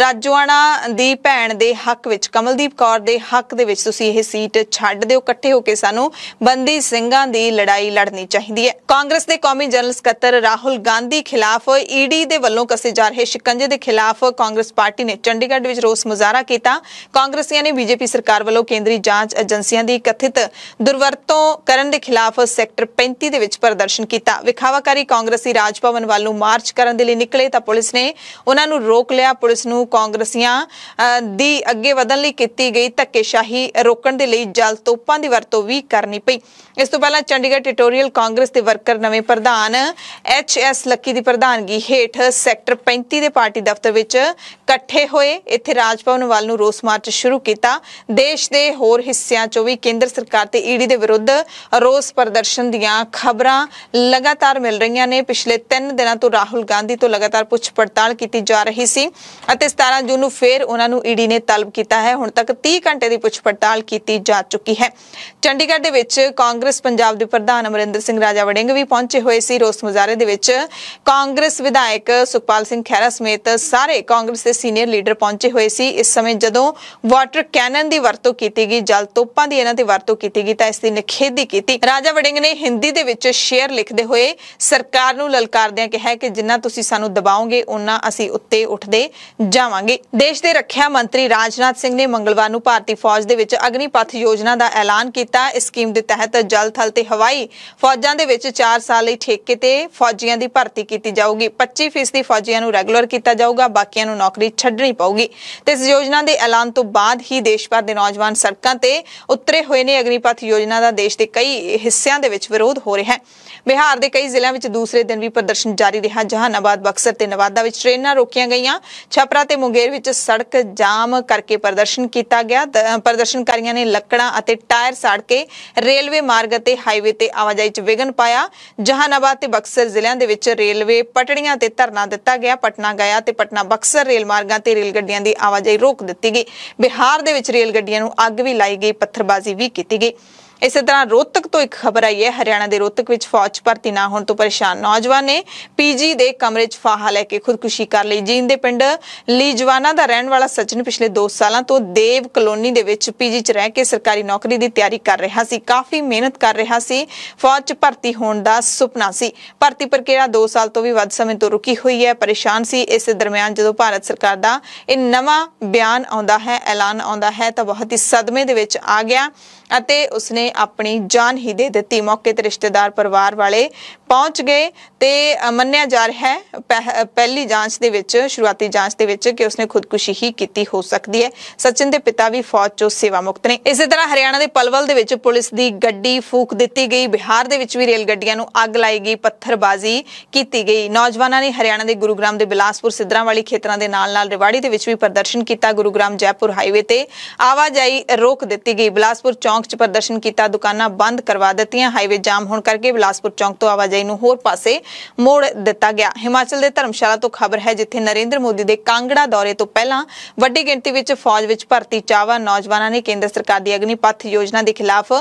ਰਾਜੋਆਣਾ ਦੀ ਭੈਣ ਦੇ ਹੱਕ ਵਿੱਚ ਕਮਲਦੀਪ ਕੌਰ ਦੇ ਹੱਕ ਦੇ ਵਿੱਚ ਤੁਸੀਂ ਇਹ ਸੀਟ ਛੱਡ ਦਿਓ ਇਕੱਠੇ ਹੋ ਕੇ ਸਾਨੂੰ ਬੰਦੀ ਸਿੰਘਾਂ ਦੀ ਲੜਾਈ ਲੜਨੀ ਚਾਹੀਦੀ ਹੈ ਕਾਂਗਰਸ ਦੇ ਕੌਮੀ ਜਨਰਲ ਸਕੱਤਰ ਰਾਹੁਲ ਗਾਂਧੀ ਖਿਲਾਫ ਈਡੀ ਦੇ ਵੱਲੋਂ ਕਸੇ ਜਾ ਰਹੇ ਸ਼ਿਕੰਜੇ ਦੇ ਖਿਲਾਫ ਕਾਂਗਰਸ ਪਾਰਟੀ ਨੇ ਚੰਡੀਗੜ੍ਹ ਵਿੱਚ ਰੋਸ ਮੁਜ਼ਾਹਰਾ ਕੀਤਾ ਕਾਂਗਰਸੀਆਂ ਨੇ ਬੀਜੇਪੀ ਸਰਕਾਰ ਵੱਲੋਂ ਕੇਂਦਰੀ ਜਾਂਚ ਏਜੰਸੀਆਂ ਦੀ ਕਥਿਤ ਦੁਰਵਰਤੋਂ ਕਰਨ ਦੇ ਖਿਲਾਫ ਸੈਕਟਰ 35 ਦੇ ਵਿੱਚ ਪ੍ਰਦਰਸ਼ਨ ਕੀਤਾ ਵਿਖਾਵਾਕਾਰੀ ਕਾਂਗਰਸੀ ਰਾਜ ਭਵਨ ਵੱਲ ਨੂੰ ਮਾਰਚ ਕਰਨ ਦੇ ਲਈ ਨਿਕਲੇ ਤਾਂ ਪੁਲਿਸ ਨੇ ਉਹਨਾਂ ਨੂੰ ਰੋਕ ਲਿਆ ਪੁਲਿਸ ਨੂੰ ਕਾਂਗਰਸੀਆਂ ਦੀ ਅੱਗੇ ਵਧਣ ਲਈ ਕੀਤੀ ਗਈ ਧੱਕੇਸ਼ਾਹੀ ਰੋਕਣ ਦੇ ਲਈ ਜਲ ਤੋਪਾਂ ਦੀ ਵਰਤੋਂ ਵੀ ਕਰਨੀ ਪਈ ਇਸ ਤੋਂ ਪਹਿਲਾਂ ਚੰਡੀਗੜ੍ਹ ਟਿਟੋਰੀਅਲ ਕਾਂਗਰਸ ਦੇ ਵਰਕਰ ਨਵੇਂ ਪ੍ਰਧਾਨ ਐਚ ਐਸ ਲੱਕੀ ਦੀ ਪ੍ਰਧਾਨਗੀ ਹੇਠ ਸੈਕਟਰ 35 ਦੇ ਪਾਰਟੀ ਦਫ਼ਤਰ ਵਿੱਚ ਇਕੱਠੇ ਹੋਏ ਇੱਥੇ ਰਾਜ ਵੱਲ ਨੂੰ ਰੋਸ ਮਾਰਚ ਸ਼ੁਰੂ ਕੀਤਾ ਦੇਸ਼ ਦੇ ਹੋਰ ਹਿੱਸਿਆਂ 'ਚੋਂ ਵੀ ਕੇਂਦਰ ਸਰਕਾਰ ਤੇ ਈਡੀ ਦੇ ਵਿਰੁੱਧ ਰੋਸ ਪ੍ਰਦਰਸ਼ਨ ਦੀਆਂ ਖਬਰਾਂ ਲਗਾਤਾਰ ਮਿਲ ਰਹੀਆਂ ਨੇ ਪਿਛਲੇ 3 ਦਿਨਾਂ ਤੋਂ ਰਾਹੁਲ ਗਾਂਧੀ ਤੋਂ ਲਗਾਤਾਰ ਪੁੱਛ ਪੜਤਾਲ ਕੀਤੀ ਜਾ ਰਹੀ ਸੀ ਅਤੇ 17 ਜੂਨ ਨੂੰ ਫੇਰ ਉਹਨਾਂ ਨੂੰ ਈਡੀ ਨੇ ਤਲਬ ਕੀਤਾ ਹੈ ਹੁਣ ਤੱਕ 30 ਘੰਟੇ ਦੀ ਪੁੱਛ ਪੜਤਾਲ ਪੜਤਾਲ ਕੀਤੀ ਜਾ ਚੁੱਕੀ ਹੈ ਚੰਡੀਗੜ੍ਹ ਦੇ ਵਿੱਚ ਕਾਂਗਰਸ ਪੰਜਾਬ ਦੇ ਪ੍ਰਧਾਨ ਅਮਰਿੰਦਰ ਸਿੰਘ ਰਾਜਾ ਵੜਿੰਗ ਵੀ ਪਹੁੰਚੇ ਹੋਏ ਸੀ ਰੋਸ ਮੁਜ਼ਾਰੇ ਦੇ ਵਿੱਚ ਕਾਂਗਰਸ ਵਿਧਾਇਕ ਸੁਖਪਾਲ ਸਿੰਘ ਖੈਰਾ ਸਮੇਤ ਸਾਰੇ ਕਾਂਗਰਸ ਦੇ ਸੀਨੀਅਰ ਲੀਡਰ ਪਹੁੰਚੇ ਹੋਏ ਸੀ ਇਸ ਸਮੇਂ ਜਦੋਂ ਵਾਟਰ ਕੈਨਨ ਦੀ ਵਰਤੋਂ ਕੀਤੀ ਗਈ ਜਲ ਤੋਪਾਂ ਦੀ ਇਹਨਾਂ ਤੇ ਵਰਤੋਂ ਕੀਤੀ ਗਈ ਤਾਂ ਇਸ ਦੀ ਨਿਖੇਦੀ ਕੀਤੀ ਰਾਜਾ ਵੜਿੰਗ ਨੇ ਹਿੰਦੀ ਦੇ ਵਿੱਚ ਸ਼ੇਅਰ ਲਿਖਦੇ ਹੋਏ ਸਰਕਾਰ ਨੂੰ ਲਲਕਾਰਦਿਆਂ ਕਿਹਾ ਕਿ ਜਿੰਨਾ ਤੁਸੀਂ ਸਾਨੂੰ ਦਬਾਓਗੇ ਉਹਨਾਂ ਅਸੀਂ ਉੱਤੇ ਉੱਠਦੇ ਜਾਵਾਂਗੇ ਦੇਸ਼ ਦੇ ਰੱਖਿਆ ਮੰਤਰੀ ਰਾਜਨਾਥ ਸਿੰਘ ਨੇ ਮੰਗਲਵਾਰ ਨੂੰ ਭਾਰਤੀ ਫੌਜ ਦੇ ਵਿੱਚ ਅਗਨੀਪਥ ਯੋਜਨਾ ਦਾ ਐਲਾਨ ਕੀਤਾ ਇਸ ਸਕੀਮ ਦੇ ਤਹਿਤ ਜਲ ਥਲ ਤੇ ਹਵਾਈ ਫੌਜਾਂ ਦੇ ਵਿੱਚ 4 ਸਾਲ ਲਈ ਠੇਕੇ ਤੇ ਫੌਜੀਆਂ ਦੀ ਭਰਤੀ ਕੀਤੀ ਜਾਊਗੀ 25% ਦੀ ਫੌਜੀਆਂ ਨੂੰ ਰੈਗੂਲਰ ਕੀਤਾ ਜਾਊਗਾ ਬਾਕੀਆਂ ਨੂੰ ਨੌਕਰੀ ਛੱਡਣੀ ਪਊਗੀ ਤੇ ਇਸ ਯੋਜਨਾ ਦੇ ਐਲਾਨ ਤੋਂ ਬਾਅਦ ਹੀ ਦੇਸ਼ ਭਰ ਦੇ ਨੌਜਵਾਨ ਸੜਕਾਂ ਤੇ ਉਤਰੇ ਹੋਏ ਨੇ ਅਗਨੀਪਥ ਯੋਜਨਾ ਦਾ ਦੇਸ਼ ਦੇ ਕਈ ਹਿੱਸਿਆਂ ਦੇ ਵਿੱਚ ਵਿਰੋਧ ਹੋ ਰਿਹਾ ਹੈ ਬਿਹਾਰ ਦੇ ਕਈ ਜ਼ਿਲ੍ਹਿਆਂ ਵਿੱਚ ਦੂਸਰੇ ਦਿਨ ਵੀ ਪ੍ਰਦਰਸ਼ਨ ਜਾਰੀ ਰਿਹਾ ਜਹਾਨਾਬਾਦ ਬਕਸਰ ਤੇ ਨਵਾਦਾ ਵਿੱਚ ਟ੍ਰੇਨਾਂ ਰੋਕੀਆਂ ਗਈਆਂ ਛਪਰਾ ਤੇ ਮੁੰਗੇਰ ਵਿੱਚ ਸੜਕ ਜਾਮ ਕਰਕੇ ਪ੍ਰਦਰਸ਼ਨ ਕੀਤਾ ਗਿਆ ਪ੍ਰਦਰਸ਼ਨਕਾਰੀਆਂ ਨੇ ਲੱਕੜਾਂ ਅਤੇ ਟਾਇਰ ਸਾੜ ਕੇ ਰੇਲਵੇ ਮਾਰਗ ਅਤੇ ਹਾਈਵੇ ਤੇ ਆਵਾਜਾਈ 'ਚ ਵਿਘਨ ਪਾਇਆ ਜਹਾਨਾਬਾਦ ਤੇ ਬਕਸਰ ਜ਼ਿਲ੍ਹਿਆਂ ਦੇ ਵਿੱਚ ਰੇਲਵੇ ਪਟੜੀਆਂ ਤੇ ਧਰਨਾ ਦਿੱਤਾ ਗਿਆ ਪਟਨਾ ਗਿਆ ਤੇ ਪਟਨਾ ਬਕਸਰ ਰੇਲ ਮਾਰਗਾਂ ਤੇ ਰੇਲ ਗੱਡੀਆਂ ਦੀ ਆਵਾਜਾਈ ਰੋਕ ਦਿੱਤੀ ਗਈ ਬਿਹਾਰ ਦੇ ਵਿੱਚ ਰੇਲ ਗੱਡੀਆਂ ਨੂੰ ਅੱਗ ਵੀ ਲਾਈ ਗਈ ਪੱਥਰਬਾਜ਼ੀ ਵੀ ਕੀਤੀ ਗਈ ਇਸੇ ਤਰ੍ਹਾਂ ਰੋਤਕ ਤੋਂ ਇੱਕ ਖਬਰ ਆਈ ਹੈ ਹਰਿਆਣਾ ਦੇ ਰੋਤਕ ਵਿੱਚ ਫੌਜ ਭਰਤੀ ਨਾ ਹੋਣ ਤੋਂ ਪਰੇਸ਼ਾਨ ਨੌਜਵਾਨ ਨੇ ਪੀਜੀ ਦੇ ਕਮਰੇ 'ਚ ਫਾਹਾ ਲੈ ਕੇ ਖੁਦਕੁਸ਼ੀ ਕਰ ਲਈ ਜੀਨ ਦੇ ਪਿੰਡ ਲੀਜਵਾਨਾ ਦਾ ਰਹਿਣ ਵਾਲਾ ਸਚਨ ਪਿਛਲੇ 2 ਸਾਲਾਂ ਤੋਂ ਦੇਵ ਕਲੋਨੀ ਦੇ ਵਿੱਚ ਪੀਜੀ 'ਚ ਰਹਿ ਕੇ ਸਰਕਾਰੀ ਨੌਕਰੀ ਦੀ ਤਿਆਰੀ ਕਰ ਰਿਹਾ ਸੀ ਕਾਫੀ ਮਿਹਨਤ ਕਰ ਰਿਹਾ ਸੀ ਫੌਜ 'ਚ ਭਰਤੀ ਹੋਣ ਦਾ ਸੁਪਨਾ ਸੀ ਭਰਤੀ ਪ੍ਰਕਿਰਿਆ 2 ਸਾਲ ਤੋਂ ਵੀ ਵੱਧ ਸਮੇਂ ਤੋਂ ਰੁਕੀ ਹੋਈ ਹੈ ਪਰੇਸ਼ਾਨ ਸੀ ਇਸ ਦਰਮਿਆਨ ਜਦੋਂ ਭਾਰਤ ਸਰਕਾਰ ਦਾ ਇਹ ਨਵਾਂ ਬਿਆਨ ਆਉਂਦਾ ਹੈ ਐਲਾਨ ਆਉਂਦਾ ਹੈ ਤਾਂ ਬਹੁਤ ਹੀ ਸਦਮੇ ਦੇ ਵਿੱਚ ਆ ਗਿਆ ਅਤੇ ਉਸਨੇ ਆਪਣੀ ਜਾਨ ਹੀ ਦੇ ਦਿੱਤੀ ਮੌਕੇ ਤੇ ਰਿਸ਼ਤੇਦਾਰ ਪਰਿਵਾਰ ਵਾਲੇ ਪਹੁੰਚ ਗਏ ਤੇ ਮੰਨਿਆ ਜਾ ਰਿਹਾ ਹੈ ਪਹਿਲੀ ਜਾਂਚ ਦੇ ਵਿੱਚ ਸ਼ੁਰੂਆਤੀ ਜਾਂਚ ਦੇ ਵਿੱਚ ਕਿ ਉਸਨੇ ਖੁਦਕੁਸ਼ੀ ਹੀ ਕੀਤੀ ਹੋ ਸਕਦੀ ਹੈ ਸਚਿਨ ਦੇ ਪਿਤਾ ਵੀ ਫੌਜ 'ਚੋਂ ਸੇਵਾ ਮੁਕਤ ਨੇ ਇਸੇ ਤਰ੍ਹਾਂ ਹਰਿਆਣਾ ਦੇ ਪਲਵਲ ਦੇ ਵਿੱਚ ਪੁਲਿਸ ਦੀ ਗੱਡੀ ਫੂਕ ਦਿੱਤੀ ਗਈ ਬਿਹਾਰ ਦੇ ਵਿੱਚ ਵੀ ਰੇਲ ਗੱਡੀਆਂ ਨੂੰ ਅੱਗ ਲਾਈ ਗਈ ਪੱਥਰਬਾਜ਼ੀ ਕੀਤੀ ਗਈ ਨੌਜਵਾਨਾਂ ਨੇ ਹਰਿਆਣਾ ਦੇ ਗੁਰੂਗ੍ਰਾਮ ਦੇ ਬਿਲਾਸਪੁਰ ਸਿੱਧਰਾਂ ਵਾਲੀ ਖੇਤਰਾਂ ਦੇ ਨਾਲ ਨਾਲ ਰਿਵਾੜੀ ਦੇ ਵਿੱਚ ਵੀ ਪ੍ਰਦਰਸ਼ਨ ਕੀਤਾ ਗੁਰੂਗ੍ਰਾਮ ਜੈਪੁਰ ਹਾਈਵੇ ਤੇ ਆਵਾਜਾਈ ਰੋਕ ਦਿੱਤੀ ਗਈ ਬਿਲਾਸਪੁਰ ਚੌਂ ਚੌਂਕ 'ਚ ਪ੍ਰਦਰਸ਼ਨ ਕੀਤਾ ਦੁਕਾਨਾਂ ਬੰਦ ਕਰਵਾ ਦਿੱਤੀਆਂ ਹਾਈਵੇ ਜਾਮ ਹੋਣ ਕਰਕੇ ਬਿਲਾਸਪੁਰ ਚੌਂਕ ਤੋਂ ਆਵਾਜਾਈ ਨੂੰ ਹੋਰ ਪਾਸੇ ਮੋੜ ਦਿੱਤਾ ਗਿਆ ਹਿਮਾਚਲ ਦੇ ਧਰਮਸ਼ਾਲਾ ਤੋਂ ਖਬਰ ਹੈ ਜਿੱਥੇ ਨਰਿੰਦਰ ਮੋਦੀ ਦੇ ਕਾਂਗੜਾ ਦੌਰੇ ਤੋਂ ਪਹਿਲਾਂ ਵੱਡੀ ਗਿਣਤੀ ਵਿੱਚ ਫੌਜ ਵਿੱਚ ਭਰਤੀ ਚਾਵਾ ਨੌਜਵਾਨਾਂ ਨੇ ਕੇਂਦਰ ਸਰਕਾਰ ਦੀ ਅਗਨੀਪੱਥ ਯੋਜਨਾ ਦੇ ਖਿਲਾਫ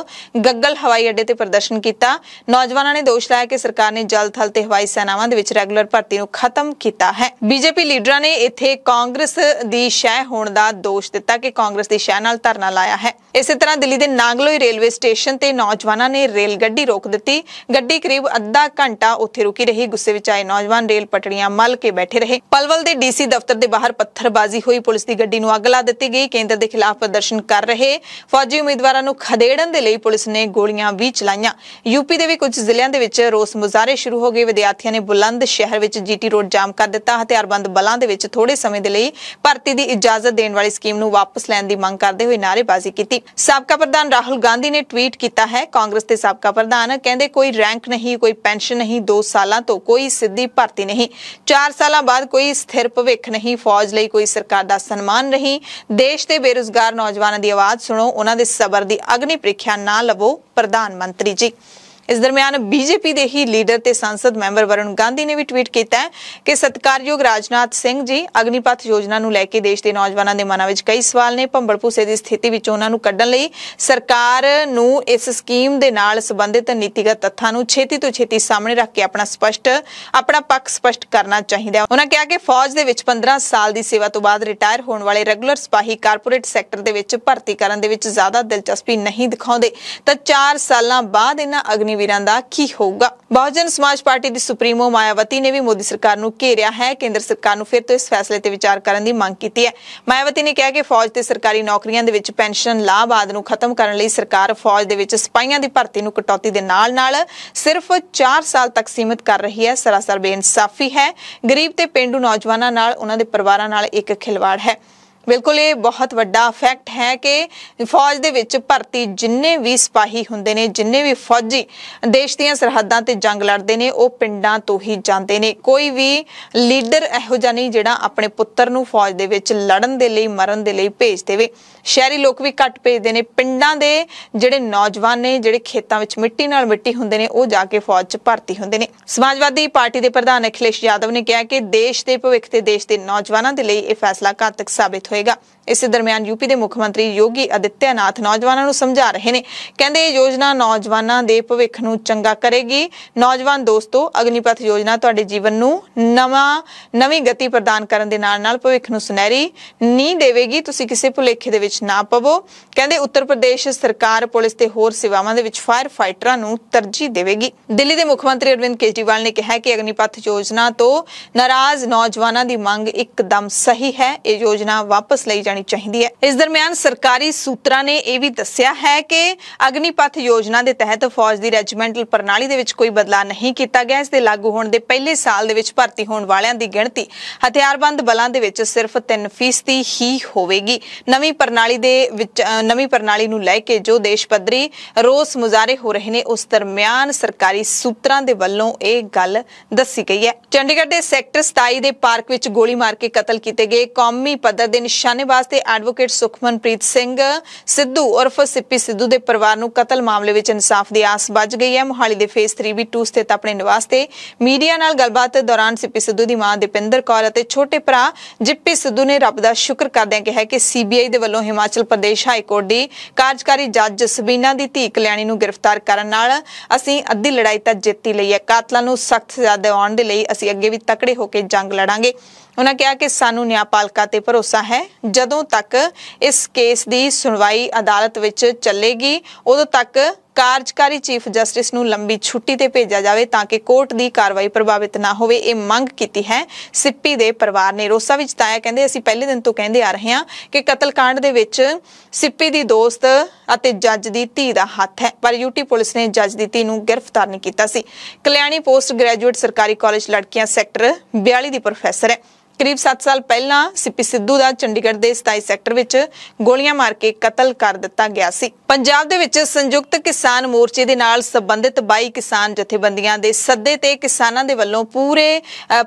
ਗੱਗਲ ਹਵਾਈ ਅੱਡੇ ਤੇ ਪ੍ਰਦਰਸ਼ਨ ਕੀਤਾ ਨੌਜਵਾਨਾਂ ਨੇ ਦੋਸ਼ ਲਾਇਆ ਕਿ ਸਰਕਾਰ ਨੇ ਜਲ ਥਲ ਤੇ ਹਵਾਈ ਸੈਨਾਵਾਂ ਦੇ ਵਿੱਚ ਰੈਗੂਲਰ ਭਰਤੀ ਨੂੰ ਖਤਮ ਕੀਤਾ ਹੈ ਬੀਜੇਪੀ ਲੀਡਰਾਂ ਨੇ ਇੱਥੇ ਕਾਂਗਰਸ ਦੀ ਸ਼ੈ ਹੋਣ ਦਾ ਦੋਸ਼ ਦਿੱਤਾ ਕਿ ਕਾਂਗਰਸ ਦੀ ਸ਼ੈ ਨਾਲ ਧਰਨਾ ਲਾਇਆ ਹੈ ਇਸੇ ਤਰ੍ਹਾਂ ਦਿੱਲੀ ਦੇ ਨਾਗਲੋਈ ਰੇਲਵੇ ਸਟੇਸ਼ਨ ਤੇ ਨੌਜਵਾਨਾਂ ਨੇ ਰੇਲ ਗੱਡੀ ਰੋਕ ਦਿੱਤੀ ਗੱਡੀ ਕਰੀਬ ਅੱਧਾ ਘੰਟਾ ਉੱਥੇ ਰੁਕੀ ਰਹੀ ਗੁੱਸੇ ਵਿੱਚ ਆਏ ਨੌਜਵਾਨ ਰੇਲ ਪਟੜੀਆਂ ਮਲ ਕੇ ਬੈਠੇ ਰਹੇ ਪਲਵਲ ਦੇ ਡੀਸੀ ਦਫ਼ਤਰ ਦੇ ਬਾਹਰ ਪੱਥਰਬਾਜ਼ੀ ਹੋਈ ਪੁਲਿਸ ਦੀ ਗੱਡੀ ਨੂੰ ਅੱਗ ਲਾ ਦਿੱਤੀ ਗਈ ਕੇਂਦਰ ਦੇ ਖਿਲਾਫ ਪ੍ਰਦਰਸ਼ਨ ਕਰ ਰਹੇ ਫੌਜੀ ਉਮੀਦਵਾਰਾਂ ਨੂੰ ਖਦੇੜਨ ਦੇ ਲਈ ਪੁਲਿਸ ਨੇ ਗੋਲੀਆਂ ਵੀ ਚਲਾਈਆਂ ਯੂਪੀ ਦੇ ਵੀ ਕੁਝ ਜ਼ਿਲ੍ਹਿਆਂ ਦੇ ਵਿੱਚ ਰੋਸ ਮੁਜ਼ਾਹਰੇ ਸ਼ੁਰੂ ਹੋ ਗਏ ਵਿਦਿਆਰਥੀਆਂ ਨੇ ਬੁਲੰਦ ਸ਼ਹਿਰ ਵਿੱਚ ਜੀਟੀ ਰੋਡ ਜਾਮ ਕਰ ਦਿੱਤਾ ਹਥਿਆਰਬੰਦ ਬਲਾਂ ਦੇ ਵਿੱਚ ਥੋੜੇ ਸਮੇਂ ਦੇ ਲਈ ਭਰਤੀ ਦੀ ਇਜਾਜ਼ਤ ਦੇਣ ਵਾਲੀ ਸਕੀਮ ਨੂੰ ਵਾਪਸ ਲੈਣ ਦੀ ਮੰਗ ਕਰਦੇ ਹੋਏ ਨਾਰੇਬਾਜ਼ੀ ਕੀਤੀ ਸਾਬਕਾ ਪ੍ਰਧਾਨ ਰਾਹੁਲ ਗਾਂਧੀ ਨੇ ਟਵੀਟ ਕੀਤਾ ਹੈ ਕਾਂਗਰਸ ਦੇ ਸਾਬਕਾ ਪ੍ਰਧਾਨ ਕਹਿੰਦੇ ਕੋਈ ਰੈਂਕ ਨਹੀਂ ਕੋਈ ਪੈਨਸ਼ਨ ਨਹੀਂ 2 ਸਾਲਾਂ ਤੋਂ ਕੋਈ ਸਿੱਧੀ ਭਰਤੀ ਨਹੀਂ 4 ਸਾਲਾਂ ਬਾਅਦ ਕੋਈ ਸਥਿਰ ਭਵਿੱਖ ਨਹੀਂ ਫੌਜ ਲਈ ਕੋਈ ਸਰਕਾਰ ਦਾ ਸਨਮਾਨ ਨਹੀਂ ਦੇਸ਼ ਦੇ ਬੇਰੁਜ਼ਗਾਰ ਨੌਜਵਾਨਾਂ ਦੀ ਆਵਾਜ਼ ਸੁਣੋ ਉਹਨਾਂ ਦੇ ਸਬਰ ਦੀ ਅਗਨੀ ਪ੍ਰੀਖਿਆ ਨਾ ਲਵੋ ਪ੍ਰਧਾਨ ਮੰਤਰੀ ਜੀ ਇਸ ਦਰਮਿਆਨ ਬੀਜੇਪੀ ਦੇ ਹੀ ਲੀਡਰ ਤੇ ਸੰਸਦ ਮੈਂਬਰ ਵਰਨ ਗਾਂਧੀ ਨੇ ਵੀ ਟਵੀਟ ਕੀਤਾ ਹੈ ਕਿ ਸਤਕਾਰਯੋਗ ਰਾਜਨਾਥ ਸਿੰਘ ਜੀ ਅਗਨੀਪਥ ਯੋਜਨਾ ਨੂੰ ਲੈ ਕੇ ਦੇਸ਼ ਦੇ ਨੌਜਵਾਨਾਂ ਦੇ ਮਨਾਂ ਵਿੱਚ ਕਈ ਸਵਾਲ ਨੇ ਭੰਬਲ ਦੀ ਸਥਿਤੀ ਵਿੱਚ ਉਹਨਾਂ ਨੂੰ ਕੱਢਣ ਲਈ ਸਰਕਾਰ ਨੂੰ ਇਸ ਸਕੀਮ ਦੇ ਨਾਲ ਸੰਬੰਧਿਤ ਨੀਤੀਗਤ ਤੱਥਾਂ ਨੂੰ ਛੇਤੀ ਤੋਂ ਛੇਤੀ ਸਾਹਮਣੇ ਰੱਖ ਕੇ ਆਪਣਾ ਸਪਸ਼ਟ ਆਪਣਾ ਪੱਖ ਸਪਸ਼ਟ ਕਰਨਾ ਚਾਹੀਦਾ ਹੈ ਉਹਨਾਂ ਕਿਹਾ ਕਿ ਫੌਜ ਦੇ ਵਿੱਚ 15 ਸਾਲ ਦੀ ਸੇਵਾ ਤੋਂ ਬਾਅਦ ਰਿਟਾਇਰ ਹੋਣ ਵਾਲੇ ਰੈਗੂਲਰ ਸਿਪਾਹੀ ਕਾਰਪੋਰੇਟ ਸੈਕਟਰ ਦੇ ਵਿੱਚ ਭਰਤੀ ਕਰਨ ਦੇ ਵਿੱਚ ਜ਼ਿਆਦਾ ਦਿਲਚਸਪੀ ਨਹੀਂ ਦਿਖਾਉਂਦੇ ਤਾਂ 4 ਸਾਲਾਂ ਬਾਅਦ ਇਹਨਾਂ ਅਗਨੀ ਵੀਰਾਂ ਦਾ ਕੀ ਹੋਊਗਾ ਬਹੁਜਨ ਸਮਾਜ ਪਾਰਟੀ ਦੀ ਸੁਪਰੀਮੋ ਮਾਇਆਵਤੀ ਨੇ ਵੀ ਮੋਦੀ ਸਰਕਾਰ ਨੂੰ ਘੇਰਿਆ ਹੈ ਕੇਂਦਰ ਸਰਕਾਰ ਨੂੰ ਫਿਰ ਤੋਂ ਇਸ ਫੈਸਲੇ ਤੇ ਵਿਚਾਰ ਕਰਨ ਦੀ ਮੰਗ ਕੀਤੀ ਹੈ ਮਾਇਆਵਤੀ ਨੇ ਕਿਹਾ ਕਿ ਫੌਜ ਤੇ ਸਰਕਾਰੀ ਨੌਕਰੀਆਂ ਦੇ ਵਿੱਚ ਪੈਨਸ਼ਨ ਲਾਭ ਆਦ ਨੂੰ ਖਤਮ ਕਰਨ ਲਈ ਸਰਕਾਰ ਫੌਜ ਦੇ ਵਿੱਚ ਸਿਪਾਹੀਆਂ ਦੀ ਭਰਤੀ ਨੂੰ ਕਟੌਤੀ ਦੇ ਨਾਲ-ਨਾਲ ਸਿਰਫ 4 ਸਾਲ ਤੱਕ ਸੀਮਿਤ ਕਰ ਰਹੀ ਹੈ ਸਰਾਸਰ ਬੇਇਨਸਾਫੀ ਹੈ ਗਰੀਬ ਤੇ ਪਿੰਡੂ ਨੌਜਵਾਨਾਂ ਨਾਲ ਉਹਨਾਂ ਦੇ ਪਰਿਵਾਰਾਂ ਨਾਲ ਇੱਕ ਖਿਲਵਾੜ ਹੈ ਬਿਲਕੁਲ ਇਹ ਬਹੁਤ ਵੱਡਾ ਫੈਕਟ ਹੈ ਕਿ ਫੌਜ ਦੇ ਵਿੱਚ ਭਰਤੀ ਜਿੰਨੇ ਵੀ ਸਿਪਾਹੀ ਹੁੰਦੇ ਨੇ ਜਿੰਨੇ ਵੀ ਫੌਜੀ ਦੇਸ਼ ਦੀਆਂ ਸਰਹੱਦਾਂ ਤੇ ਜੰਗ ਲੜਦੇ ਨੇ ਉਹ ਪਿੰਡਾਂ ਤੋਂ ਹੀ ਜਾਂਦੇ ਨੇ ਕੋਈ ਵੀ ਲੀਡਰ ਇਹੋ ਜਿਹਾ ਨਹੀਂ ਜਿਹੜਾ ਆਪਣੇ ਪੁੱਤਰ ਨੂੰ ਫੌਜ ਦੇ ਵਿੱਚ ਲੜਨ ਦੇ ਲਈ ਮਰਨ ਦੇ ਲਈ ਭੇਜ ਦੇਵੇ ਸ਼ਹਿਰੀ ਲੋਕ ਵੀ ਘੱਟ ਭੇਜਦੇ ਨੇ ਪਿੰਡਾਂ ਦੇ ਜਿਹੜੇ ਨੌਜਵਾਨ ਨੇ ਜਿਹੜੇ ਖੇਤਾਂ ਵਿੱਚ ਮਿੱਟੀ ਨਾਲ ਮਿੱਟੀ ਹੁੰਦੇ ਨੇ ਉਹ ਜਾ ਕੇ ਫੌਜ 'ਚ ਭਰਤੀ ਹੁੰਦੇ ਨੇ ਸਮਾਜਵਾਦੀ ਪਾਰਟੀ ਦੇ ਪ੍ਰਧਾਨ ਅਖਿਲੇਸ਼ ਯਾਦਵ ਨੇ ਕਿਹਾ ਕਿ ਦੇਸ਼ ਦੇ ਭਵਿੱਖ ਤੇ ਦੇਸ਼ ਦੇ ਨੌਜਵਾਨਾਂ ਦੇ ਲਈ ਇਹ ਫੈਸਲਾ ਘਾਤਕ ਸਾਬਿਤ ਹੋਏਗਾ ਇਸੇ ਦਰਮਿਆਨ ਯੂਪੀ ਦੇ ਮੁੱਖ ਮੰਤਰੀ ਯੋਗੀ ਅਦਿੱਤਿਆਨਾਥ ਨੌਜਵਾਨਾਂ ਨੂੰ ਸਮਝਾ ਰਹੇ ਨੇ ਕਹਿੰਦੇ ਇਹ ਯੋਜਨਾ ਨੌਜਵਾਨਾਂ ਦੇ ਭਵਿੱਖ ਨੂੰ ਚੰਗਾ ਕਰੇਗੀ ਨੌਜਵਾਨ ਦੋਸਤੋ ਅਗਨੀਪਥ ਯੋਜਨਾ ਤੁਹਾਡੇ ਜੀਵਨ ਨੂੰ ਨਵਾਂ ਨਵੀਂ ਗਤੀ ਪ੍ਰਦਾਨ ਕਰਨ ਦੇ ਨਾਲ ਨਾਲ ਭਵਿੱਖ ਨੂੰ ਸੁਨਹਿਰੀ ਨੀਂਹ ਦੇਵੇਗੀ ਤੁਸੀਂ ਕਿਸੇ ਭੁਲੇਖੇ ਦੇ ਵਿੱਚ ਨਾ ਪਵੋ ਕਹਿੰਦੇ ਉੱਤਰ ਪ੍ਰਦੇਸ਼ ਸਰਕਾਰ ਪੁਲਿਸ ਤੇ ਹੋਰ ਸੇਵਾਵਾਂ ਦੇ ਵਿੱਚ ਫਾਇਰ ਫਾਈਟਰਾਂ ਨੂੰ ਤਰਜੀਹ ਦੇਵੇਗੀ ਦਿੱਲੀ ਦੇ ਮੁੱਖ ਮੰਤਰੀ ਅਰਵਿੰਦ ਕੇਜਰੀਵਾਲ ਨੇ ਕਿਹਾ ਕਿ ਅਗਨੀਪਥ ਯੋਜਨਾ ਤੋਂ ਨਾਰਾਜ਼ ਨੌਜਵਾਨਾਂ ਦੀ ਮੰਗ ਇੱਕਦਮ ਸਹੀ ਹੈ ਇਹ ਯੋਜਨਾ ਵਾਪਸ ਲਈ ਜਾਣੀ ਜਾਣੀ ਚਾਹੀਦੀ ਹੈ ਇਸ ਦਰਮਿਆਨ ਸਰਕਾਰੀ ਸੂਤਰਾਂ ਨੇ ਇਹ ਵੀ ਦੱਸਿਆ ਹੈ ਕਿ ਅਗਨੀਪਥ ਯੋਜਨਾ ਦੇ ਤਹਿਤ ਫੌਜ ਦੀ ਰੈਜੀਮੈਂਟਲ ਪ੍ਰਣਾਲੀ ਦੇ ਵਿੱਚ ਕੋਈ ਬਦਲਾਅ ਨਹੀਂ ਕੀਤਾ ਗਿਆ ਇਸ ਦੇ ਲਾਗੂ ਹੋਣ ਦੇ ਪਹਿਲੇ ਸਾਲ ਦੇ ਵਿੱਚ ਭਰਤੀ ਹੋਣ ਵਾਲਿਆਂ ਦੀ ਗਿਣਤੀ ਹਥਿਆਰਬੰਦ ਬਲਾਂ ਦੇ ਵਿੱਚ ਸਿਰਫ 3% ਹੀ ਹੋਵੇਗੀ ਨਵੀਂ ਪ੍ਰਣਾਲੀ ਦੇ ਵਿੱਚ ਨਵੀਂ ਪ੍ਰਣਾਲੀ ਨੂੰ ਲੈ ਕੇ ਜੋ ਦੇਸ਼ ਪੱਧਰੀ ਰੋਸ ਮੁਜ਼ਾਰੇ ਹੋ ਰਹੇ ਨੇ ਉਸ ਦਰਮਿਆਨ ਸਰਕਾਰੀ ਸੂਤਰਾਂ ਦੇ ਵੱਲੋਂ ਇਹ ਗੱਲ ਦੱਸੀ ਗਈ ਹੈ ਚੰਡੀਗੜ੍ਹ ਦੇ ਸੈਕਟਰ 27 ਦੇ ਪਾਰਕ ਵਿੱਚ ਗੋਲੀ ਮਾਰ ਕੇ ਕਤਲ ਕੀਤੇ ਗਏ ਕੌਮੀ ਪੱਧਰ ਦੇ ਨਿਸ਼ਾਨੇ ਵਾਸਤੇ ਤੇ ਐਡਵੋਕੇਟ ਸੁਖਮਨਪ੍ਰੀਤ ਸਿੰਘ ਸਿੱਧੂ ਉਰਫ ਸਿੱਪੀ ਸਿੱਧੂ ਦੇ ਪਰਿਵਾਰ ਨੂੰ ਕਤਲ ਮਾਮਲੇ ਵਿੱਚ ਇਨਸਾਫ ਦੀ ਆਸ ਵੱਜ ਗਈ ਹੈ ਮੁਹਾਲੀ ਦੇ ਫੇਸ 3B2 ਸਥਿਤ ਆਪਣੇ ਨਿਵਾਸ ਤੇ ਮੀਡੀਆ ਨਾਲ ਗੱਲਬਾਤ ਦੌਰਾਨ ਸਿੱਪੀ ਸਿੱਧੂ ਦੀ ਮਾਂ ਦੀਪਿੰਦਰ ਕੌਰ ਅਤੇ ਛੋਟੇ ਭਰਾ ਜਿੱਪੀ ਸਿੱਧੂ ਨੇ ਰੱਬ ਦਾ ਸ਼ੁਕਰ ਕਰਦਿਆਂ ਕਿਹਾ ਕਿ ਸੀਬੀਆਈ ਦੇ ਵੱਲੋਂ ਹਿਮਾਚਲ ਪ੍ਰਦੇਸ਼ ਹਾਈ ਕੋਰਟ ਦੀ ਕਾਰਜਕਾਰੀ ਜੱਜ ਸਬੀਨਾ ਦੀ ਧੀ ਕਲਿਆਣੀ ਨੂੰ ਗ੍ਰਿਫਤਾਰ ਕਰਨ ਨਾਲ ਅਸੀਂ ਅੱਧੀ ਲੜਾਈ ਤਾਂ ਜਿੱਤੀ ਲਈ ਹੈ ਕਾਤਲਾਂ ਨੂੰ ਸਖਤ ਸਜ਼ਾ ਦੇਣ ਦੇ ਲਈ ਅਸੀਂ ਅੱਗੇ ਵੀ ਤਕੜੇ ਹੋ ਕੇ ਜੰਗ ਲੜਾਂਗੇ ਉਹਨਾਂ ਕਿਹਾ ਕਿ ਸਾਨੂੰ ਨਿਆਪਾਲਕਾ ਤੇ ਭਰੋਸਾ ਹੈ ਜਦੋਂ ਤੱਕ ਇਸ ਕੇਸ ਦੀ ਸੁਣਵਾਈ ਅਦਾਲਤ ਵਿੱਚ ਚੱਲੇਗੀ ਉਦੋਂ ਤੱਕ ਕਾਰਜਕਾਰੀ ਚੀਫ ਜਸਟਿਸ ਨੂੰ ਲੰਬੀ ਛੁੱਟੀ ਤੇ ਭੇਜਿਆ ਜਾਵੇ ਤਾਂ ਕਿ ਕੋਰਟ ਦੀ ਕਾਰਵਾਈ ਪ੍ਰਭਾਵਿਤ ਨਾ ਹੋਵੇ ਇਹ ਮੰਗ ਕੀਤੀ ਹੈ ਸਿੱਪੀ ਦੇ ਪਰਿਵਾਰ ਨੇ ਰੋਸਾ ਵਿੱਚ ਤਾਇਆ ਕਹਿੰਦੇ ਅਸੀਂ ਪਹਿਲੇ ਦਿਨ ਤੋਂ ਕਹਿੰਦੇ ਆ ਰਹੇ ਹਾਂ ਕਿ ਕਤਲकांड ਦੇ ਵਿੱਚ ਸਿੱਪੀ ਦੀ ਦੋਸਤ ਅਤੇ ਜੱਜ ਦੀ ਧੀ ਦਾ ਹੱਥ ਹੈ ਪਰ ਯੂਟੀ ਪੁਲਿਸ ਨੇ ਜੱਜ ਦੀ ਧੀ ਨੂੰ ਗ੍ਰਿਫਤਾਰ ਨਹੀਂ ਕੀਤਾ ਸੀ ਕਲਿਆਣੀ ਪੋਸਟ ਗ੍ਰੈਜੂਏਟ ਸਰਕਾਰੀ ਕਾਲਜ ਲੜਕੀਆਂ ਸੈਕਟਰ 42 ਦੀ ਪ੍ਰੋਫੈਸਰ ਹੈ ਕਰੀਬ 7 ਸਾਲ ਪਹਿਲਾਂ ਸਿੱਪੀ ਸਿੱਧੂ ਦਾ ਚੰਡੀਗੜ੍ਹ ਦੇ 27 ਸੈਕਟਰ ਵਿੱਚ ਗੋਲੀਆਂ ਮਾਰ ਕੇ ਕਤਲ ਕਰ ਦਿੱਤਾ ਗਿਆ ਸੀ ਪੰਜਾਬ ਦੇ ਵਿੱਚ ਸੰਯੁਕਤ ਕਿਸਾਨ ਮੋਰਚੇ ਦੇ ਨਾਲ ਸੰਬੰਧਿਤ 22 ਕਿਸਾਨ ਜਥੇਬੰਦੀਆਂ ਦੇ ਸੱਦੇ ਤੇ ਕਿਸਾਨਾਂ ਦੇ ਵੱਲੋਂ ਪੂਰੇ